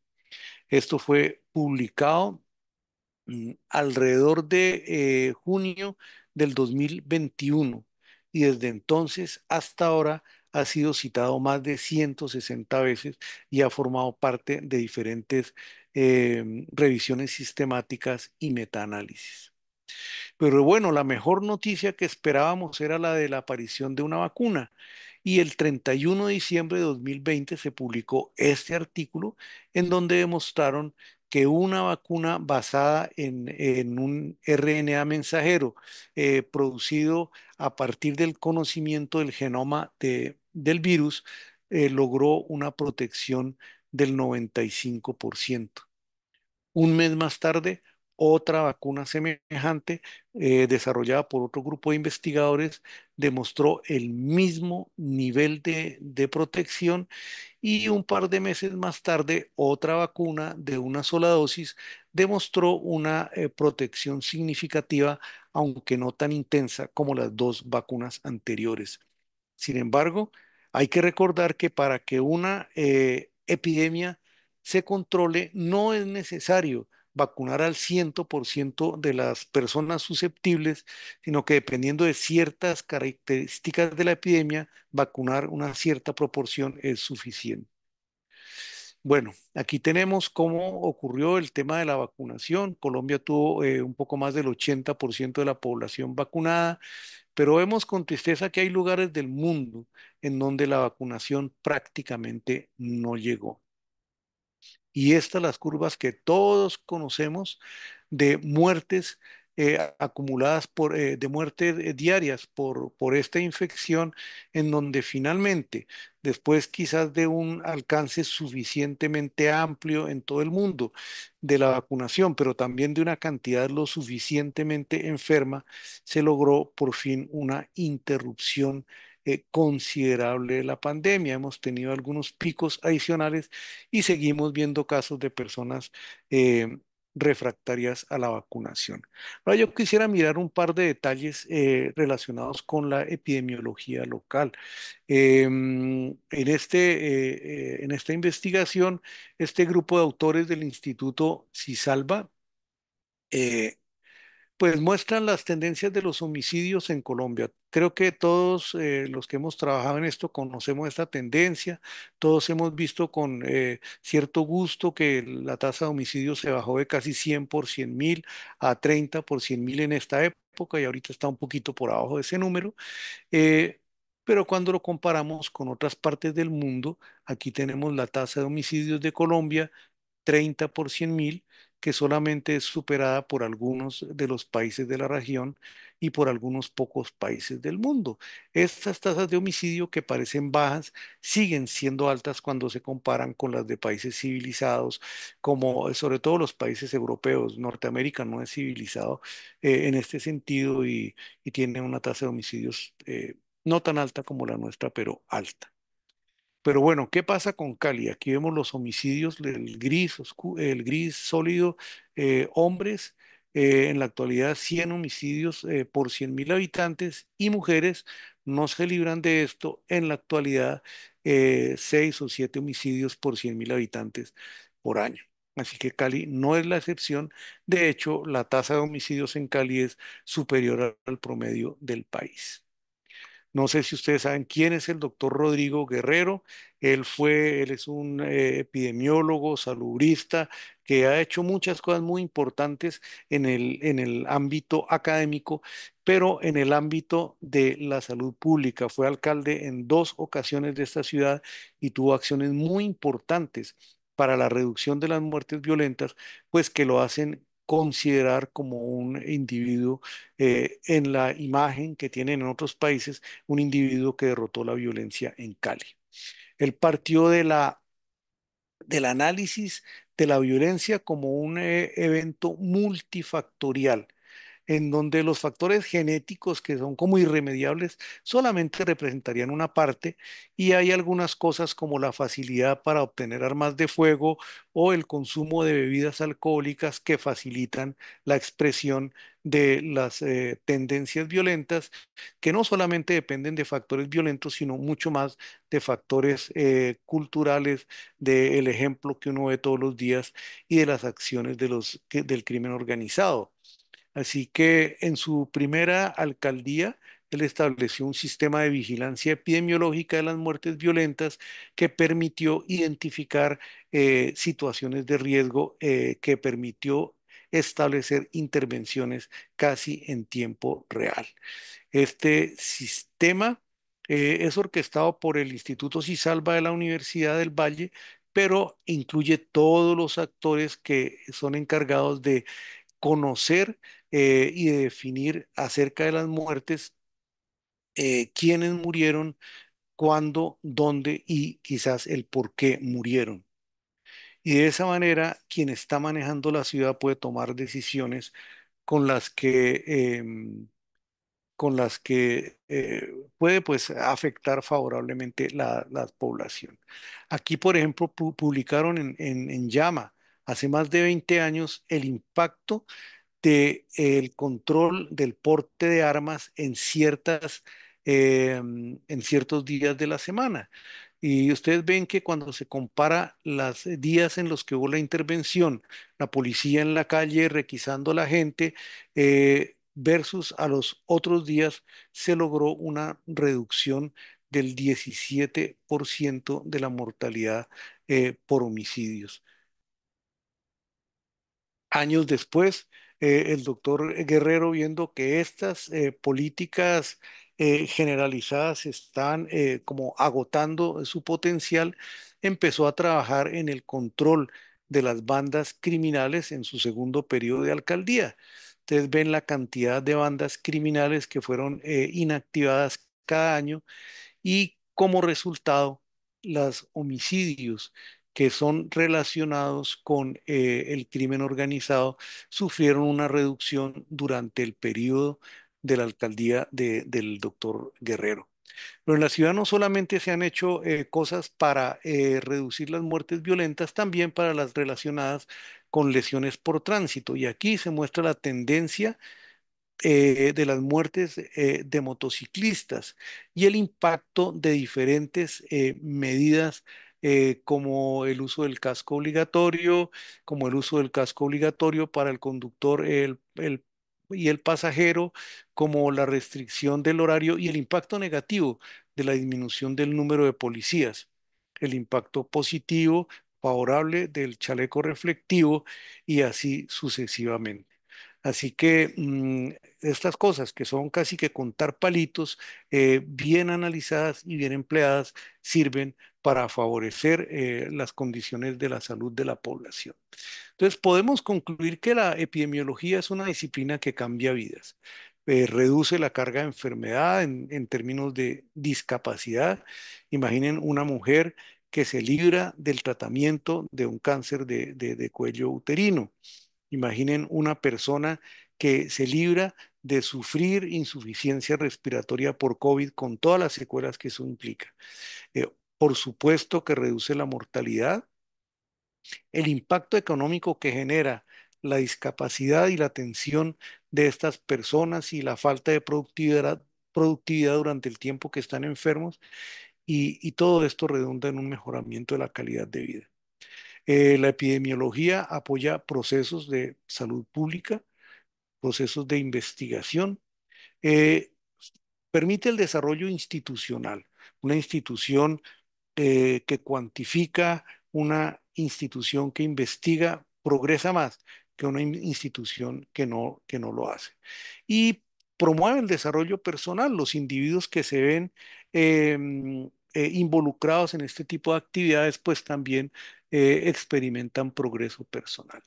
Esto fue publicado mm, alrededor de eh, junio del 2021 y desde entonces hasta ahora ha sido citado más de 160 veces y ha formado parte de diferentes em, revisiones sistemáticas y metaanálisis. Pero bueno, la mejor noticia que esperábamos era la de la aparición de una vacuna y el 31 de diciembre de 2020 se publicó este artículo en donde demostraron que una vacuna basada en, un RNA mensajero eh, producido a partir del conocimiento del genoma del virus eh, logró una protección del 95%. Un mes más tarde, otra vacuna semejante eh, desarrollada por otro grupo de investigadores demostró el mismo nivel de, protección y un par de meses más tarde otra vacuna de una sola dosis demostró una eh, protección significativa, aunque no tan intensa como las dos vacunas anteriores. Sin embargo, hay que recordar que para que una eh, epidemia se controle no es necesario vacunar al 100% de las personas susceptibles, sino que dependiendo de ciertas características de la epidemia, vacunar una cierta proporción es suficiente. Bueno, aquí tenemos cómo ocurrió el tema de la vacunación. Colombia tuvo eh, un poco más del 80% de la población vacunada, pero vemos con tristeza que hay lugares del mundo en donde la vacunación prácticamente no llegó. Y estas las curvas que todos conocemos de muertes eh, acumuladas por, eh, de muertes eh, diarias por, por esta infección, en donde finalmente, después quizás de un alcance suficientemente amplio en todo el mundo de la vacunación, pero también de una cantidad lo suficientemente enferma, se logró por fin una interrupción eh, considerable la pandemia. Hemos tenido algunos picos adicionales y seguimos viendo casos de personas eh, refractarias a la vacunación. Ahora yo quisiera mirar un par de detalles eh, relacionados con la epidemiología local. Em, en, este, en esta investigación, este grupo de autores del Instituto CISALVA pues muestran las tendencias de los homicidios en Colombia. Creo que todos eh, los que hemos trabajado en esto conocemos esta tendencia, todos hemos visto con eh, cierto gusto que la tasa de homicidios se bajó de casi 100 por 100 mil a 30 por 100 mil en esta época y ahorita está un poquito por abajo de ese número. Eh, pero cuando lo comparamos con otras partes del mundo, aquí tenemos la tasa de homicidios de Colombia, 30 por 100 mil, que solamente es superada por algunos de los países de la región y por algunos pocos países del mundo. Estas tasas de homicidio que parecen bajas siguen siendo altas cuando se comparan con las de países civilizados, como eh, sobre todo los países europeos. Norteamérica no es civilizado eh, en este sentido y, tiene una tasa de homicidios eh, no tan alta como la nuestra, pero alta. Pero bueno, ¿qué pasa con Cali? Aquí vemos los homicidios, el gris, sólido, eh, hombres, eh, en la actualidad 100 homicidios eh, por por 100.000 habitantes y mujeres no se libran de esto, en la actualidad 6 o 7 homicidios por 100.000 habitantes por año. Así que Cali no es la excepción. De hecho, la tasa de homicidios en Cali es superior al promedio del país. No sé si ustedes saben quién es el doctor Rodrigo Guerrero. Él fue, él es un eh, epidemiólogo, salubrista, que ha hecho muchas cosas muy importantes en el, en el ámbito académico, pero en el ámbito de la salud pública. Fue alcalde en dos ocasiones de esta ciudad y tuvo acciones muy importantes para la reducción de las muertes violentas, pues que lo hacen considerar como un individuo eh, en la imagen que tienen en otros países, un individuo que derrotó la violencia en Cali. Él partió de la, del análisis de la violencia como un eh, evento multifactorial en donde los factores genéticos que son como irremediables solamente representarían una parte y hay algunas cosas como la facilidad para obtener armas de fuego o el consumo de bebidas alcohólicas que facilitan la expresión de las eh, tendencias violentas que no solamente dependen de factores violentos, sino mucho más de factores eh, culturales, del ejemplo que uno ve todos los días y de las acciones del crimen organizado. Así que en su primera alcaldía, él estableció un sistema de vigilancia epidemiológica de las muertes violentas que permitió identificar eh, situaciones de riesgo, eh, que permitió establecer intervenciones casi en tiempo real. Este sistema eh, es orquestado por el Instituto Cisalva de la Universidad del Valle, pero incluye todos los actores que son encargados de conocer eh, y definir acerca de las muertes, eh, quiénes murieron, cuándo, dónde y quizás el por qué murieron. Y de esa manera, quien está manejando la ciudad puede tomar decisiones con las que, em, con las que eh, puede pues, afectar favorablemente la, población. Aquí, por ejemplo, publicaron en, en Llama hace más de 20 años el impacto del control del porte de armas en, ciertas, em, en ciertos días de la semana. Y ustedes ven que cuando se compara los días en los que hubo la intervención, la policía en la calle requisando a la gente, eh, versus a los otros días, se logró una reducción del 17% de la mortalidad eh, por homicidios años después, eh, el doctor Guerrero viendo que estas eh, políticas eh, generalizadas están como agotando su potencial, empezó a trabajar en el control de las bandas criminales en su segundo periodo de alcaldía. Ustedes ven la cantidad de bandas criminales que fueron inactivadas cada año y como resultado, los homicidios que son relacionados con eh, el crimen organizado sufrieron una reducción durante el periodo de la alcaldía del doctor Guerrero. Pero en la ciudad no solamente se han hecho eh, cosas para eh, reducir las muertes violentas, también para las relacionadas con lesiones por tránsito. Y aquí se muestra la tendencia de las muertes de motociclistas y el impacto de diferentes medidas eh, como el uso del casco obligatorio, como el uso del casco obligatorio para el conductor y el pasajero, como la restricción del horario y el impacto negativo de la disminución del número de policías, el impacto positivo favorable del chaleco reflectivo y así sucesivamente. Así que mm, estas cosas que son casi que contar palitos, eh, bien analizadas y bien empleadas, sirven para favorecer eh, las condiciones de la salud de la población. Entonces, podemos concluir que la epidemiología es una disciplina que cambia vidas, eh, reduce la carga de enfermedad en, términos de discapacidad. Imaginen una mujer que se libra del tratamiento de un cáncer de, cuello uterino. Imaginen una persona que se libra de sufrir insuficiencia respiratoria por COVID con todas las secuelas que eso implica. Eh, por supuesto que reduce la mortalidad, el impacto económico que genera la discapacidad y la atención de estas personas y la falta de productividad, durante el tiempo que están enfermos y, todo esto redunda en un mejoramiento de la calidad de vida. Eh, la epidemiología apoya procesos de salud pública, procesos de investigación, eh, permite el desarrollo institucional. Una institución eh, que cuantifica, una institución que investiga, progresa más que una institución que no, lo hace. Y promueve el desarrollo personal, los individuos que se ven em, eh, involucrados en este tipo de actividades, pues también eh, experimentan progreso personal.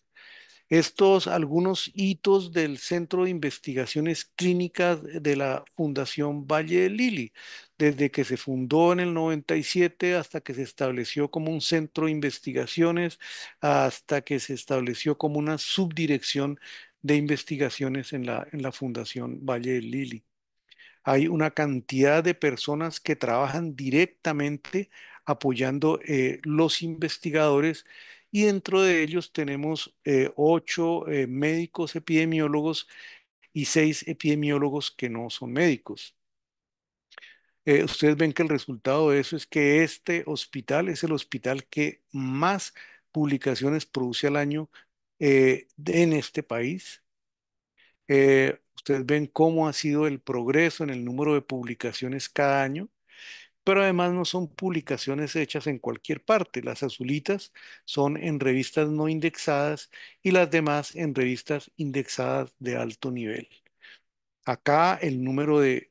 Estos algunos hitos del Centro de Investigaciones Clínicas de la Fundación Valle de Lili desde que se fundó en el 97 hasta que se estableció como un centro de investigaciones, hasta que se estableció como una subdirección de investigaciones en la, Fundación Valle del Lili. Hay una cantidad de personas que trabajan directamente apoyando eh, los investigadores y dentro de ellos tenemos eh, ocho eh, médicos epidemiólogos y seis epidemiólogos que no son médicos. Eh, ustedes ven que el resultado de eso es que este hospital es el hospital que más publicaciones produce al año eh, en este país. Eh, ustedes ven cómo ha sido el progreso en el número de publicaciones cada año, pero además no son publicaciones hechas en cualquier parte. Las azulitas son en revistas no indexadas y las demás en revistas indexadas de alto nivel. Acá el número de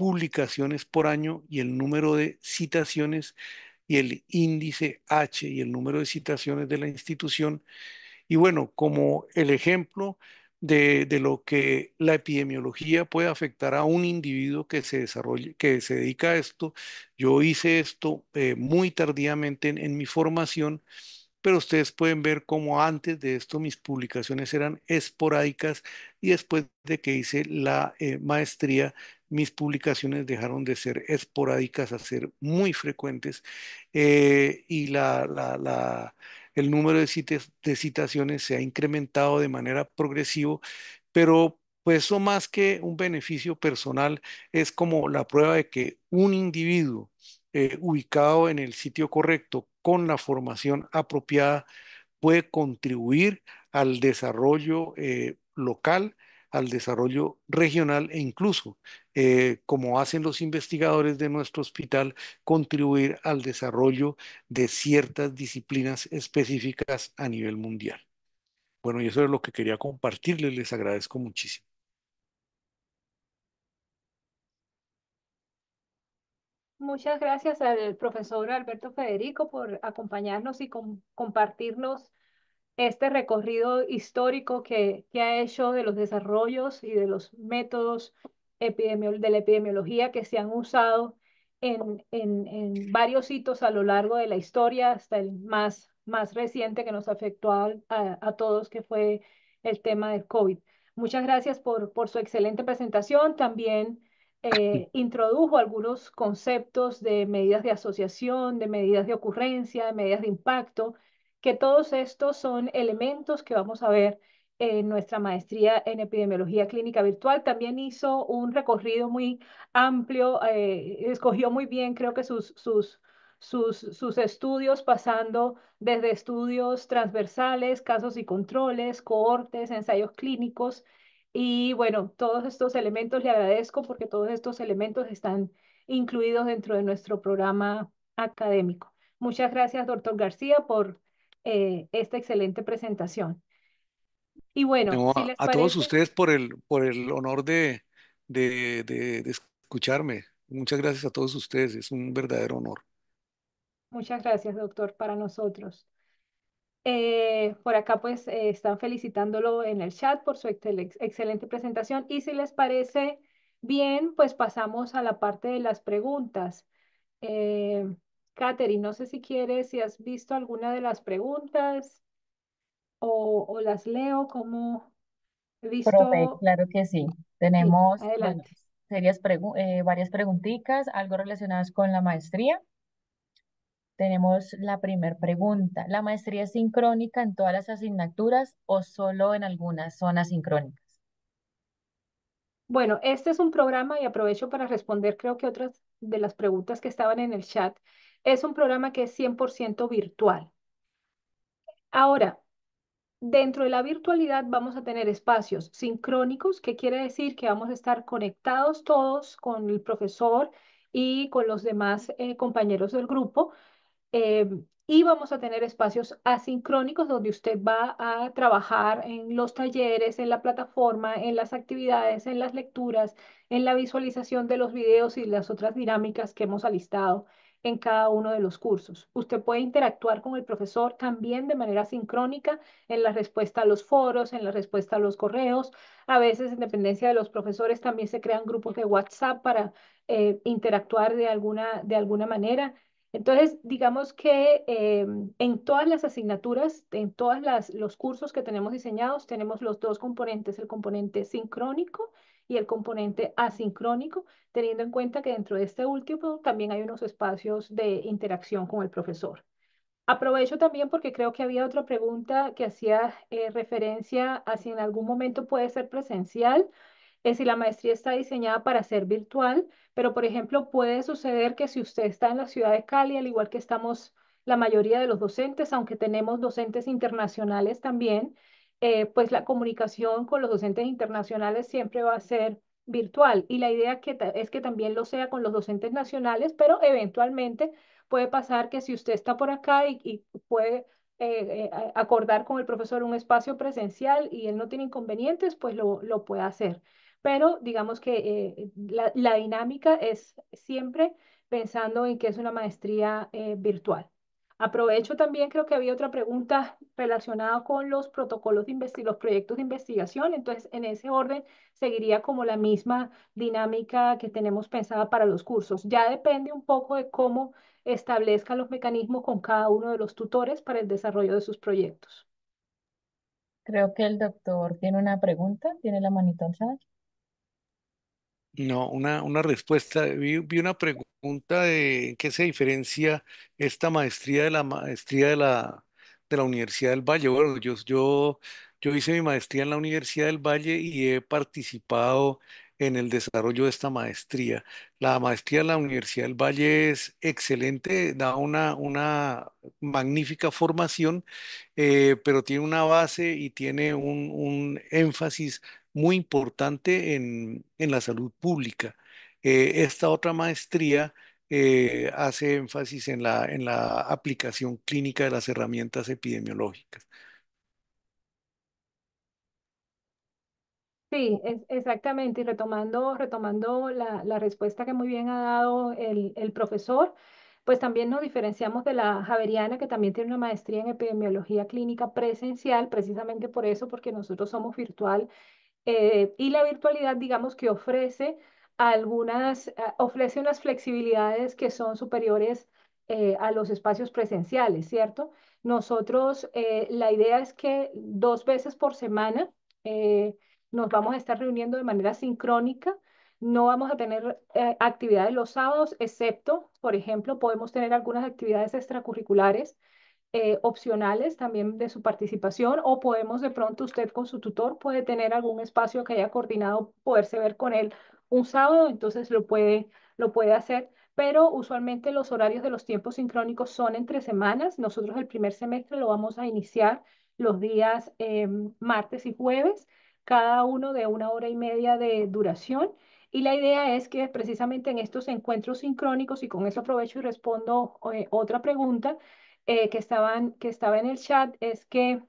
publicaciones por año y el número de citaciones y el índice H y el número de citaciones de la institución. Y bueno, como el ejemplo de, de lo que la epidemiología puede afectar a un individuo que se desarrolle, que se dedica a esto, yo hice esto eh, muy tardíamente en, mi formación, pero ustedes pueden ver cómo antes de esto mis publicaciones eran esporádicas y después de que hice la eh, maestría mis publicaciones dejaron de ser esporádicas a ser muy frecuentes eh, y el número de, de citaciones se ha incrementado de manera progresiva, pero pues eso más que un beneficio personal es como la prueba de que un individuo eh, ubicado en el sitio correcto, con la formación apropiada, puede contribuir al desarrollo eh, local al desarrollo regional e incluso, eh, como hacen los investigadores de nuestro hospital, contribuir al desarrollo de ciertas disciplinas específicas a nivel mundial. Bueno, y eso es lo que quería compartirles. Les agradezco muchísimo. Muchas gracias al profesor Alberto Federico por acompañarnos y compartirnos este recorrido histórico que, que ha hecho de los desarrollos y de los métodos de la epidemiología que se han usado en, varios hitos a lo largo de la historia, hasta el más, reciente que nos afectó a, todos, que fue el tema del COVID. Muchas gracias por, su excelente presentación. También eh, introdujo algunos conceptos de medidas de asociación, de medidas de ocurrencia, de medidas de impacto que todos estos son elementos que vamos a ver en nuestra maestría en epidemiología clínica virtual. También hizo un recorrido muy amplio, eh, escogió muy bien, creo que sus, sus, sus, sus, estudios, pasando desde estudios transversales, casos y controles, cohortes, ensayos clínicos. Y bueno, todos estos elementos le agradezco porque todos estos elementos están incluidos dentro de nuestro programa académico. Muchas gracias, doctor García, por eh, esta excelente presentación. Y bueno, a, todos ustedes por el, por el honor de, de, escucharme. Muchas gracias a todos ustedes, es un verdadero honor. Muchas gracias, doctor, para nosotros. Eh, por acá pues eh, están felicitándolo en el chat por su excelente presentación y si les parece bien, pues pasamos a la parte de las preguntas. Katherine, no sé si quieres, si has visto alguna de las preguntas o, las leo como he visto. claro que sí. Tenemos eh, varias preguntitas, algo relacionadas con la maestría. Tenemos la primera pregunta. ¿La maestría es sincrónica en todas las asignaturas o solo en algunas zonas sincrónicas? Bueno, este es un programa y aprovecho para responder creo que otras de las preguntas que estaban en el chat. Es un programa que es 100% virtual. Ahora, dentro de la virtualidad vamos a tener espacios sincrónicos, que quiere decir que vamos a estar conectados todos con el profesor y con los demás eh, compañeros del grupo. Eh, y vamos a tener espacios asincrónicos donde usted va a trabajar en los talleres, en la plataforma, en las actividades, en las lecturas, en la visualización de los videos y las otras dinámicas que hemos alistado en cada uno de los cursos. Usted puede interactuar con el profesor también de manera sincrónica en la respuesta a los foros, en la respuesta a los correos. A veces, en dependencia de los profesores, también se crean grupos de WhatsApp para eh, interactuar de alguna, de alguna manera. Entonces, digamos que eh, en todas las asignaturas, en todos los cursos que tenemos diseñados, tenemos los dos componentes, el componente sincrónico y el componente asincrónico, teniendo en cuenta que dentro de este último también hay unos espacios de interacción con el profesor. Aprovecho también porque creo que había otra pregunta que hacía eh, referencia a si en algún momento puede ser presencial, es si la maestría está diseñada para ser virtual, pero por ejemplo puede suceder que si usted está en la ciudad de Cali, al igual que estamos la mayoría de los docentes, aunque tenemos docentes internacionales también, eh, pues la comunicación con los docentes internacionales siempre va a ser virtual y la idea es que también lo sea con los docentes nacionales, pero eventualmente puede pasar que si usted está por acá y, puede eh, eh, acordar con el profesor un espacio presencial y él no tiene inconvenientes, pues lo, puede hacer. Pero digamos que la, dinámica es siempre pensando en que es una maestría virtual. Aprovecho también, creo que había otra pregunta relacionada con los protocolos de investigación, los proyectos de investigación. Entonces, en ese orden, seguiría como la misma dinámica que tenemos pensada para los cursos. Ya depende un poco de cómo establezcan los mecanismos con cada uno de los tutores para el desarrollo de sus proyectos. Creo que el doctor tiene una pregunta, tiene la manito alzada. No, una, una respuesta. vi una pregunta pregunta de en qué se diferencia esta maestría de la maestría de la, Universidad del Valle. Bueno, yo, hice mi maestría en la Universidad del Valle y he participado en el desarrollo de esta maestría. La maestría de la Universidad del Valle es excelente, da una, magnífica formación, eh, pero tiene una base y tiene un, énfasis muy importante en la salud pública. Eh, esta otra maestría eh, hace énfasis en la, en la aplicación clínica de las herramientas epidemiológicas. Sí, exactamente. Y retomando, retomando la, respuesta que muy bien ha dado el, profesor, pues también nos diferenciamos de la Javeriana, que también tiene una maestría en epidemiología clínica presencial, precisamente por eso, porque nosotros somos virtual. Eh, y la virtualidad, digamos, que ofrece algunas, eh, ofrece unas flexibilidades que son superiores eh, a los espacios presenciales, ¿cierto? Nosotros, eh, la idea es que dos veces por semana nos vamos a estar reuniendo de manera sincrónica. No vamos a tener actividades los sábados, excepto, por ejemplo, podemos tener algunas actividades extracurriculares opcionales también de su participación o podemos de pronto usted con su tutor puede tener algún espacio que haya coordinado, poderse ver con él un sábado, entonces lo puede, lo puede hacer, pero usualmente los horarios de los tiempos sincrónicos son entre semanas. Nosotros el primer semestre lo vamos a iniciar los días em, martes y jueves, cada uno de una hora y media de duración. Y la idea es que precisamente en estos encuentros sincrónicos, y con eso aprovecho y respondo eh, otra pregunta eh, que, estaban, que estaba en el chat, es que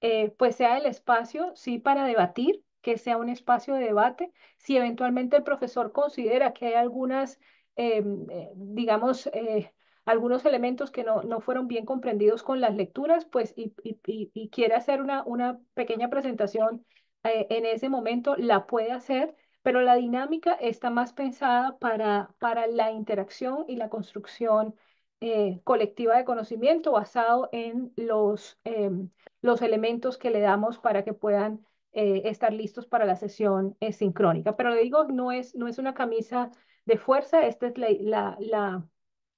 eh, pues sea el espacio, sí, para debatir, que sea un espacio de debate. Si eventualmente el profesor considera que hay algunas, eh, eh, digamos, eh, algunos elementos que no, fueron bien comprendidos con las lecturas, pues y, y, quiere hacer una, una pequeña presentación en ese momento, la puede hacer, pero la dinámica está más pensada para, para la interacción y la construcción colectiva de conocimiento basado en los, em, los elementos que le damos para que puedan eh, estar listos para la sesión eh, sincrónica. Pero le digo, no es, no es una camisa de fuerza, esta es la, la,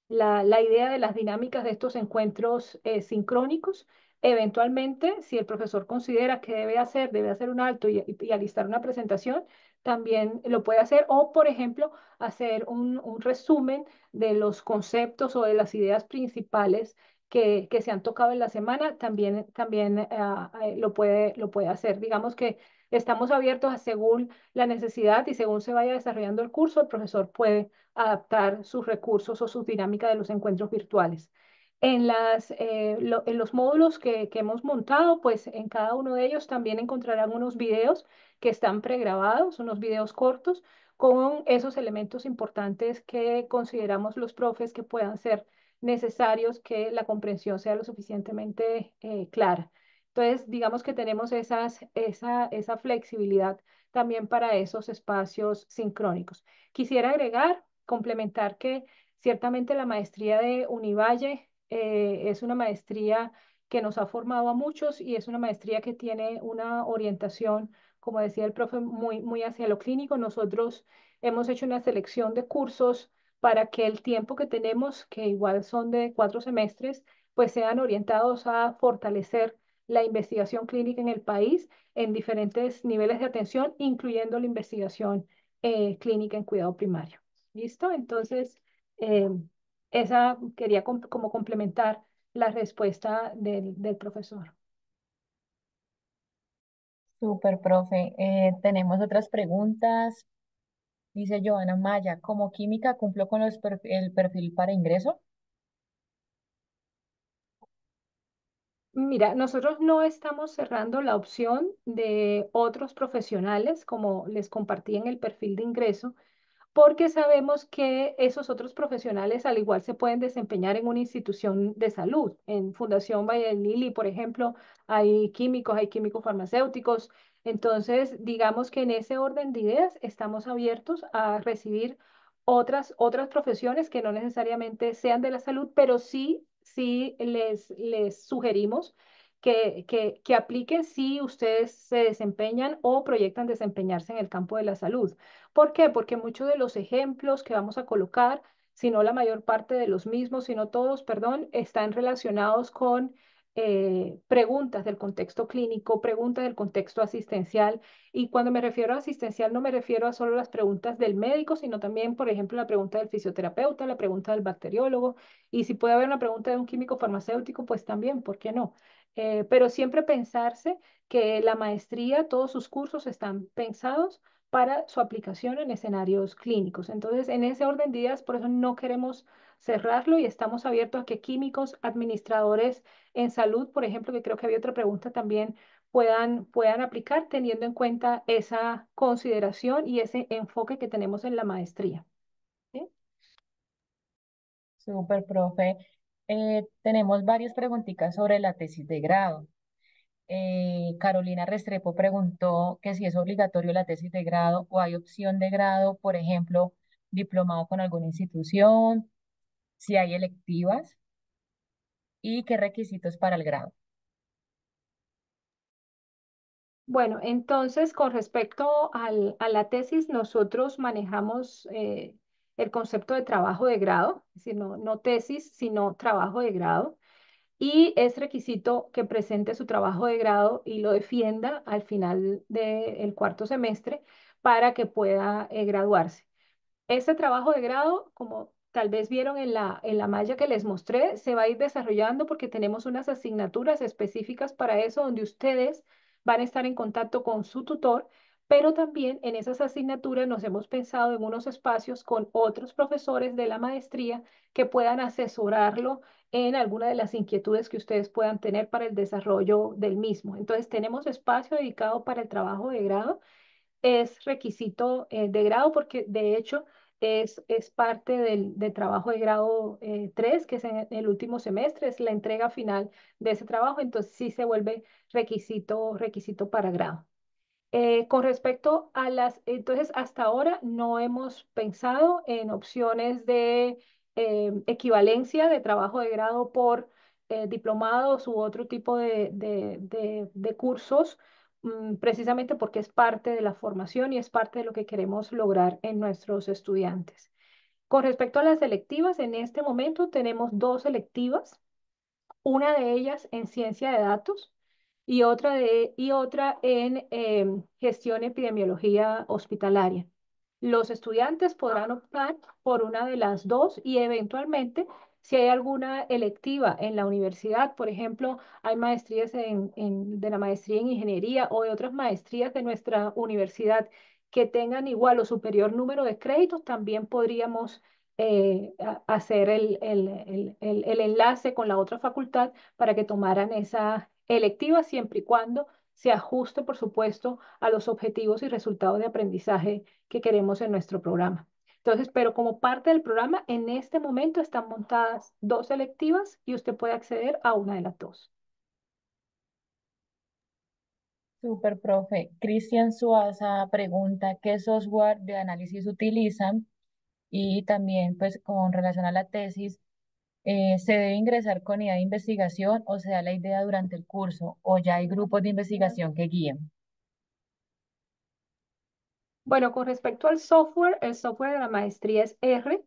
la, idea de las dinámicas de estos encuentros eh, sincrónicos. Eventualmente, si el profesor considera que debe hacer, debe hacer un alto y, y alistar una presentación, también lo puede hacer. O, por ejemplo, hacer un, un resumen de los conceptos o de las ideas principales que, se han tocado en la semana, también, también eh, ah, eh, lo, puede, lo puede hacer. Digamos que estamos abiertos a según la necesidad y según se vaya desarrollando el curso, el profesor puede adaptar sus recursos o su dinámica de los encuentros virtuales. En, las, eh, en los módulos que, que, hemos montado, pues en cada uno de ellos también encontrarán unos videos que están pregrabados, unos videos cortos, con esos elementos importantes que consideramos los profes que puedan ser necesarios que la comprensión sea lo suficientemente eh, clara. Entonces, digamos que tenemos esas, esa, flexibilidad también para esos espacios sincrónicos. Quisiera agregar, complementar que ciertamente la maestría de Univalle eh, es una maestría que nos ha formado a muchos y es una maestría que tiene una orientación, como decía el profe, muy, muy hacia lo clínico. Nosotros hemos hecho una selección de cursos para que el tiempo que tenemos, que igual son de cuatro semestres, pues sean orientados a fortalecer la investigación clínica en el país en diferentes niveles de atención, incluyendo la investigación eh, clínica en cuidado primario. ¿Listo? Entonces, eh, esa quería como complementar la respuesta del, profesor. Súper, profe. Eh, tenemos otras preguntas. Dice Joana Maya, como química cumplió con el perfil para ingreso. Mira, nosotros no estamos cerrando la opción de otros profesionales, como les compartí en el perfil de ingreso, porque sabemos que esos otros profesionales al igual se pueden desempeñar en una institución de salud. En Fundación Valle del por ejemplo, hay químicos, hay químicos farmacéuticos, entonces, digamos que en ese orden de ideas estamos abiertos a recibir otras, otras profesiones que no necesariamente sean de la salud, pero sí, sí les, les sugerimos que, que, que, apliquen si ustedes se desempeñan o proyectan desempeñarse en el campo de la salud. ¿Por qué? Porque muchos de los ejemplos que vamos a colocar, si no la mayor parte de los mismos, si no todos, perdón, están relacionados con eh, preguntas del contexto clínico, preguntas del contexto asistencial. Y cuando me refiero a asistencial no me refiero a solo las preguntas del médico, sino también, por ejemplo, la pregunta del fisioterapeuta, la pregunta del bacteriólogo. Y si puede haber una pregunta de un químico farmacéutico, pues también, ¿por qué no? Eh, pero siempre pensarse que la maestría, todos sus cursos están pensados para su aplicación en escenarios clínicos. Entonces, en ese orden de ideas, por eso no queremos cerrarlo y estamos abiertos a que químicos, administradores en salud, por ejemplo, que creo que había otra pregunta también, puedan, puedan aplicar teniendo en cuenta esa consideración y ese enfoque que tenemos en la maestría. ¿Sí? profe. Eh, tenemos varias preguntitas sobre la tesis de grado. Eh, Carolina Restrepo preguntó que si es obligatorio la tesis de grado o hay opción de grado, por ejemplo, diplomado con alguna institución, si hay electivas y qué requisitos para el grado. Bueno, entonces con respecto a la tesis, nosotros manejamos eh, el concepto de trabajo de grado, es no, no tesis, sino trabajo de grado y es requisito que presente su trabajo de grado y lo defienda al final del cuarto semestre para que pueda eh, graduarse. Ese trabajo de grado, como tal vez vieron en la, en la malla que les mostré, se va a ir desarrollando porque tenemos unas asignaturas específicas para eso donde ustedes van a estar en contacto con su tutor, pero también en esas asignaturas nos hemos pensado en unos espacios con otros profesores de la maestría que puedan asesorarlo en alguna de las inquietudes que ustedes puedan tener para el desarrollo del mismo. Entonces, tenemos espacio dedicado para el trabajo de grado. Es requisito eh, de grado porque, de hecho, es, es parte del, trabajo de grado 3, eh, que es en el último semestre, es la entrega final de ese trabajo, entonces sí se vuelve requisito, requisito para grado. Eh, con respecto a las, entonces hasta ahora no hemos pensado en opciones de eh, equivalencia de trabajo de grado por eh, diplomados u otro tipo de, cursos, mm, precisamente porque es parte de la formación y es parte de lo que queremos lograr en nuestros estudiantes. Con respecto a las electivas, en este momento tenemos dos electivas, una de ellas en ciencia de datos y otra, de, y otra en em, gestión epidemiología hospitalaria. Los estudiantes podrán optar por una de las dos y eventualmente si hay alguna electiva en la universidad, por ejemplo, hay maestrías en, de la maestría en ingeniería o de otras maestrías de nuestra universidad que tengan igual o superior número de créditos, también podríamos eh, hacer el, el enlace con la otra facultad para que tomaran esa electiva siempre y cuando se ajuste, por supuesto, a los objetivos y resultados de aprendizaje que queremos en nuestro programa. Entonces, pero como parte del programa, en este momento están montadas dos selectivas y usted puede acceder a una de las dos. Súper, profe. Cristian Suaza pregunta qué software de análisis utilizan y también, pues, con relación a la tesis, eh, ¿se debe ingresar con idea de investigación o se da la idea durante el curso o ya hay grupos de investigación que guíen? Bueno, con respecto al software, el software de la maestría es R,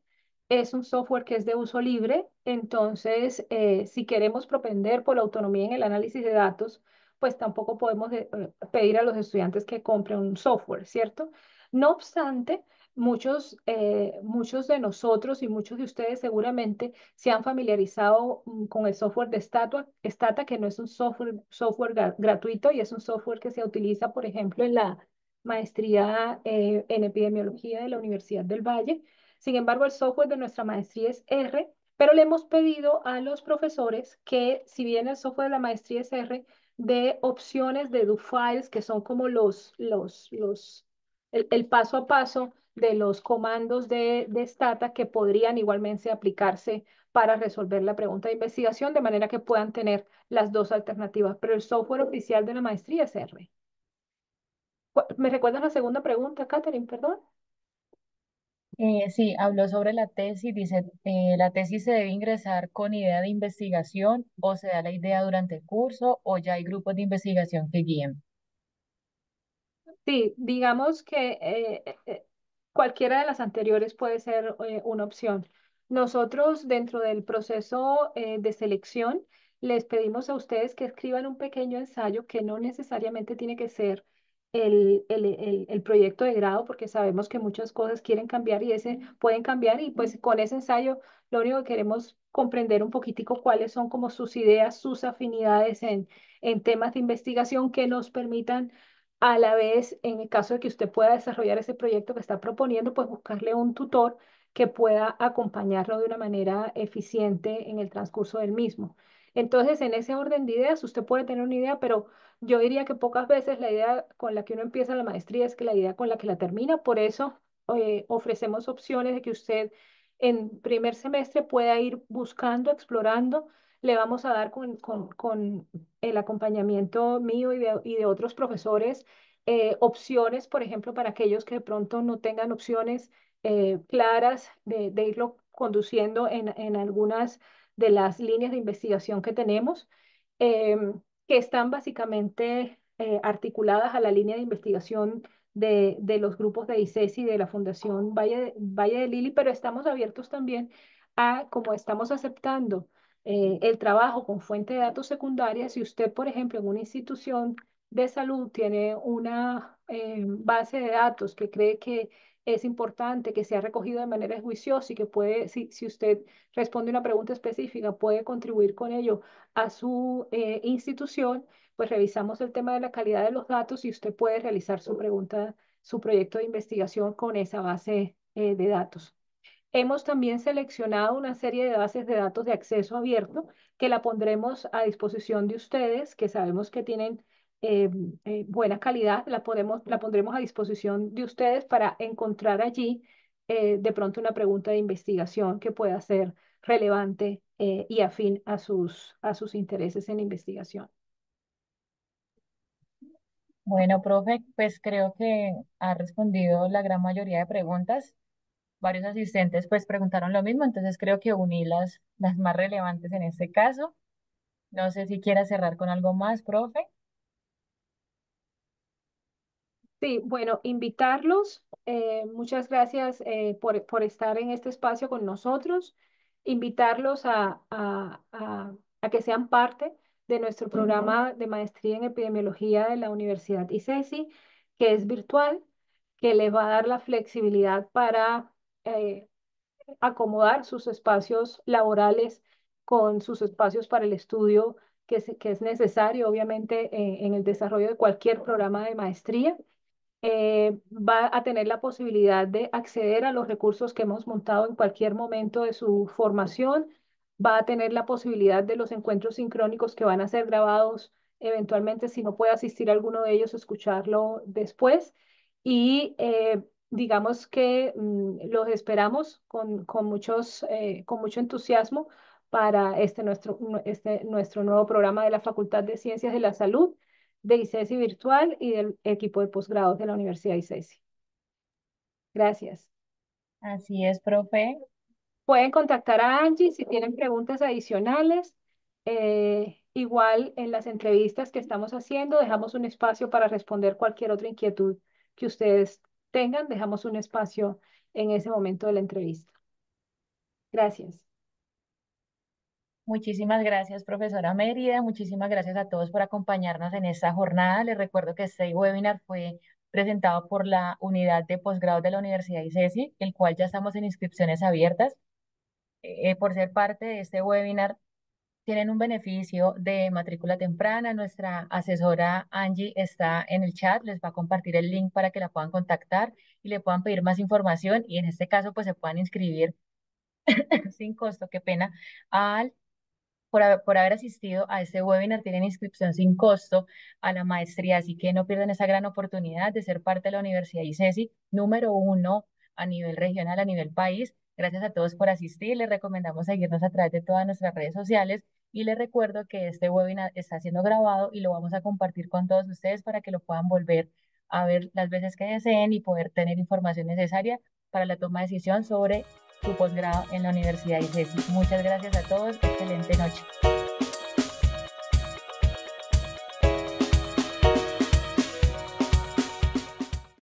es un software que es de uso libre, entonces eh, si queremos propender por la autonomía en el análisis de datos, pues tampoco podemos eh, pedir a los estudiantes que compren un software, ¿cierto? No obstante, Muchos, eh, muchos de nosotros y muchos de ustedes seguramente se han familiarizado mm, con el software de Stata, Stata que no es un software, software gratuito y es un software que se utiliza, por ejemplo, en la maestría eh, en epidemiología de la Universidad del Valle. Sin embargo, el software de nuestra maestría es R, pero le hemos pedido a los profesores que, si bien el software de la maestría es R, de opciones de do files, que son como los, los, los, el, el paso a paso de los comandos de, de Stata que podrían igualmente aplicarse para resolver la pregunta de investigación, de manera que puedan tener las dos alternativas. Pero el software oficial de la maestría es R. ¿Me recuerdas la segunda pregunta, Catherine? Perdón. Eh, sí, habló sobre la tesis. Dice, eh, la tesis se debe ingresar con idea de investigación o se da la idea durante el curso o ya hay grupos de investigación que guíen. Sí, digamos que eh, Cualquiera de las anteriores puede ser eh, una opción. Nosotros dentro del proceso eh, de selección les pedimos a ustedes que escriban un pequeño ensayo que no necesariamente tiene que ser el, el, proyecto de grado porque sabemos que muchas cosas quieren cambiar y ese pueden cambiar y pues con ese ensayo lo único que queremos comprender un poquitico cuáles son como sus ideas, sus afinidades en, en temas de investigación que nos permitan a la vez, en el caso de que usted pueda desarrollar ese proyecto que está proponiendo, pues buscarle un tutor que pueda acompañarlo de una manera eficiente en el transcurso del mismo. Entonces, en ese orden de ideas, usted puede tener una idea, pero yo diría que pocas veces la idea con la que uno empieza la maestría es que la idea con la que la termina. Por eso eh, ofrecemos opciones de que usted en primer semestre pueda ir buscando, explorando le vamos a dar con, el acompañamiento mío y de, otros profesores eh, opciones, por ejemplo, para aquellos que de pronto no tengan opciones eh, claras de, de, irlo conduciendo en, algunas de las líneas de investigación que tenemos, eh, que están básicamente articuladas a la línea de investigación de, los grupos de ICES y de la Fundación Valle Valle de Lili, pero estamos abiertos también a, como estamos aceptando eh, el trabajo con fuente de datos secundaria, si usted, por ejemplo, en una institución de salud tiene una eh, base de datos que cree que es importante que se ha recogido de manera juiciosa y que puede, si, usted responde una pregunta específica, puede contribuir con ello a su eh, institución, pues revisamos el tema de la calidad de los datos y usted puede realizar su pregunta, su proyecto de investigación con esa base de datos. Hemos también seleccionado una serie de bases de datos de acceso abierto que la pondremos a disposición de ustedes, que sabemos que tienen eh, eh, buena calidad, la, podemos, la pondremos a disposición de ustedes para encontrar allí eh, de pronto una pregunta de investigación que pueda ser relevante y afín a sus, a sus intereses en investigación. Bueno, profe, pues creo que ha respondido la gran mayoría de preguntas varios asistentes pues preguntaron lo mismo, entonces creo que uní las, las más relevantes en este caso. No sé si quiera cerrar con algo más, profe. Sí, bueno, invitarlos. Eh, muchas gracias eh, por, por, estar en este espacio con nosotros. Invitarlos a, a, a, a, que sean parte de nuestro programa de maestría en epidemiología de la Universidad ICESI, e que es virtual, que les va a dar la flexibilidad para eh, acomodar sus espacios laborales con sus espacios para el estudio que es, necesario, obviamente, eh, en, el desarrollo de cualquier programa de maestría. Eh, va a tener la posibilidad de acceder a los recursos que hemos montado en cualquier momento de su formación, va a tener la posibilidad de los encuentros sincrónicos que van a ser grabados eventualmente, si no puede asistir a alguno de ellos, escucharlo después. Y eh, digamos que mm, los esperamos con, con muchos, eh, con mucho entusiasmo para este nuestro, este nuestro nuevo programa de la Facultad de Ciencias de la Salud de ICESI e Virtual y del equipo de posgrados de la Universidad ICESI. E Gracias. Así es, profe. Pueden contactar a Angie si tienen preguntas adicionales. Eh, igual en las entrevistas que estamos haciendo, dejamos un espacio para responder cualquier otra inquietud que ustedes tengan, dejamos un espacio en ese momento de la entrevista. Gracias. Muchísimas gracias, profesora Mérida. Muchísimas gracias a todos por acompañarnos en esta jornada. Les recuerdo que este webinar fue presentado por la unidad de posgrado de la Universidad de ICESI, el cual ya estamos en inscripciones abiertas. Eh, eh, por ser parte de este webinar, tienen un beneficio de matrícula temprana, nuestra asesora Angie está en el chat, les va a compartir el link para que la puedan contactar y le puedan pedir más información y en este caso pues se puedan inscribir (laughs) sin costo, qué pena, al por haber, por, haber asistido a este webinar. Tienen inscripción sin costo a la maestría, así que no pierdan esa gran oportunidad de ser parte de la Universidad ICESI, número uno a nivel regional, a nivel país. Gracias a todos por asistir. Les recomendamos seguirnos a través de todas nuestras redes sociales y les recuerdo que este webinar está siendo grabado y lo vamos a compartir con todos ustedes para que lo puedan volver a ver las veces que deseen y poder tener información necesaria para la toma de decisión sobre su posgrado en la Universidad de ICESI. Muchas gracias a todos. Excelente noche.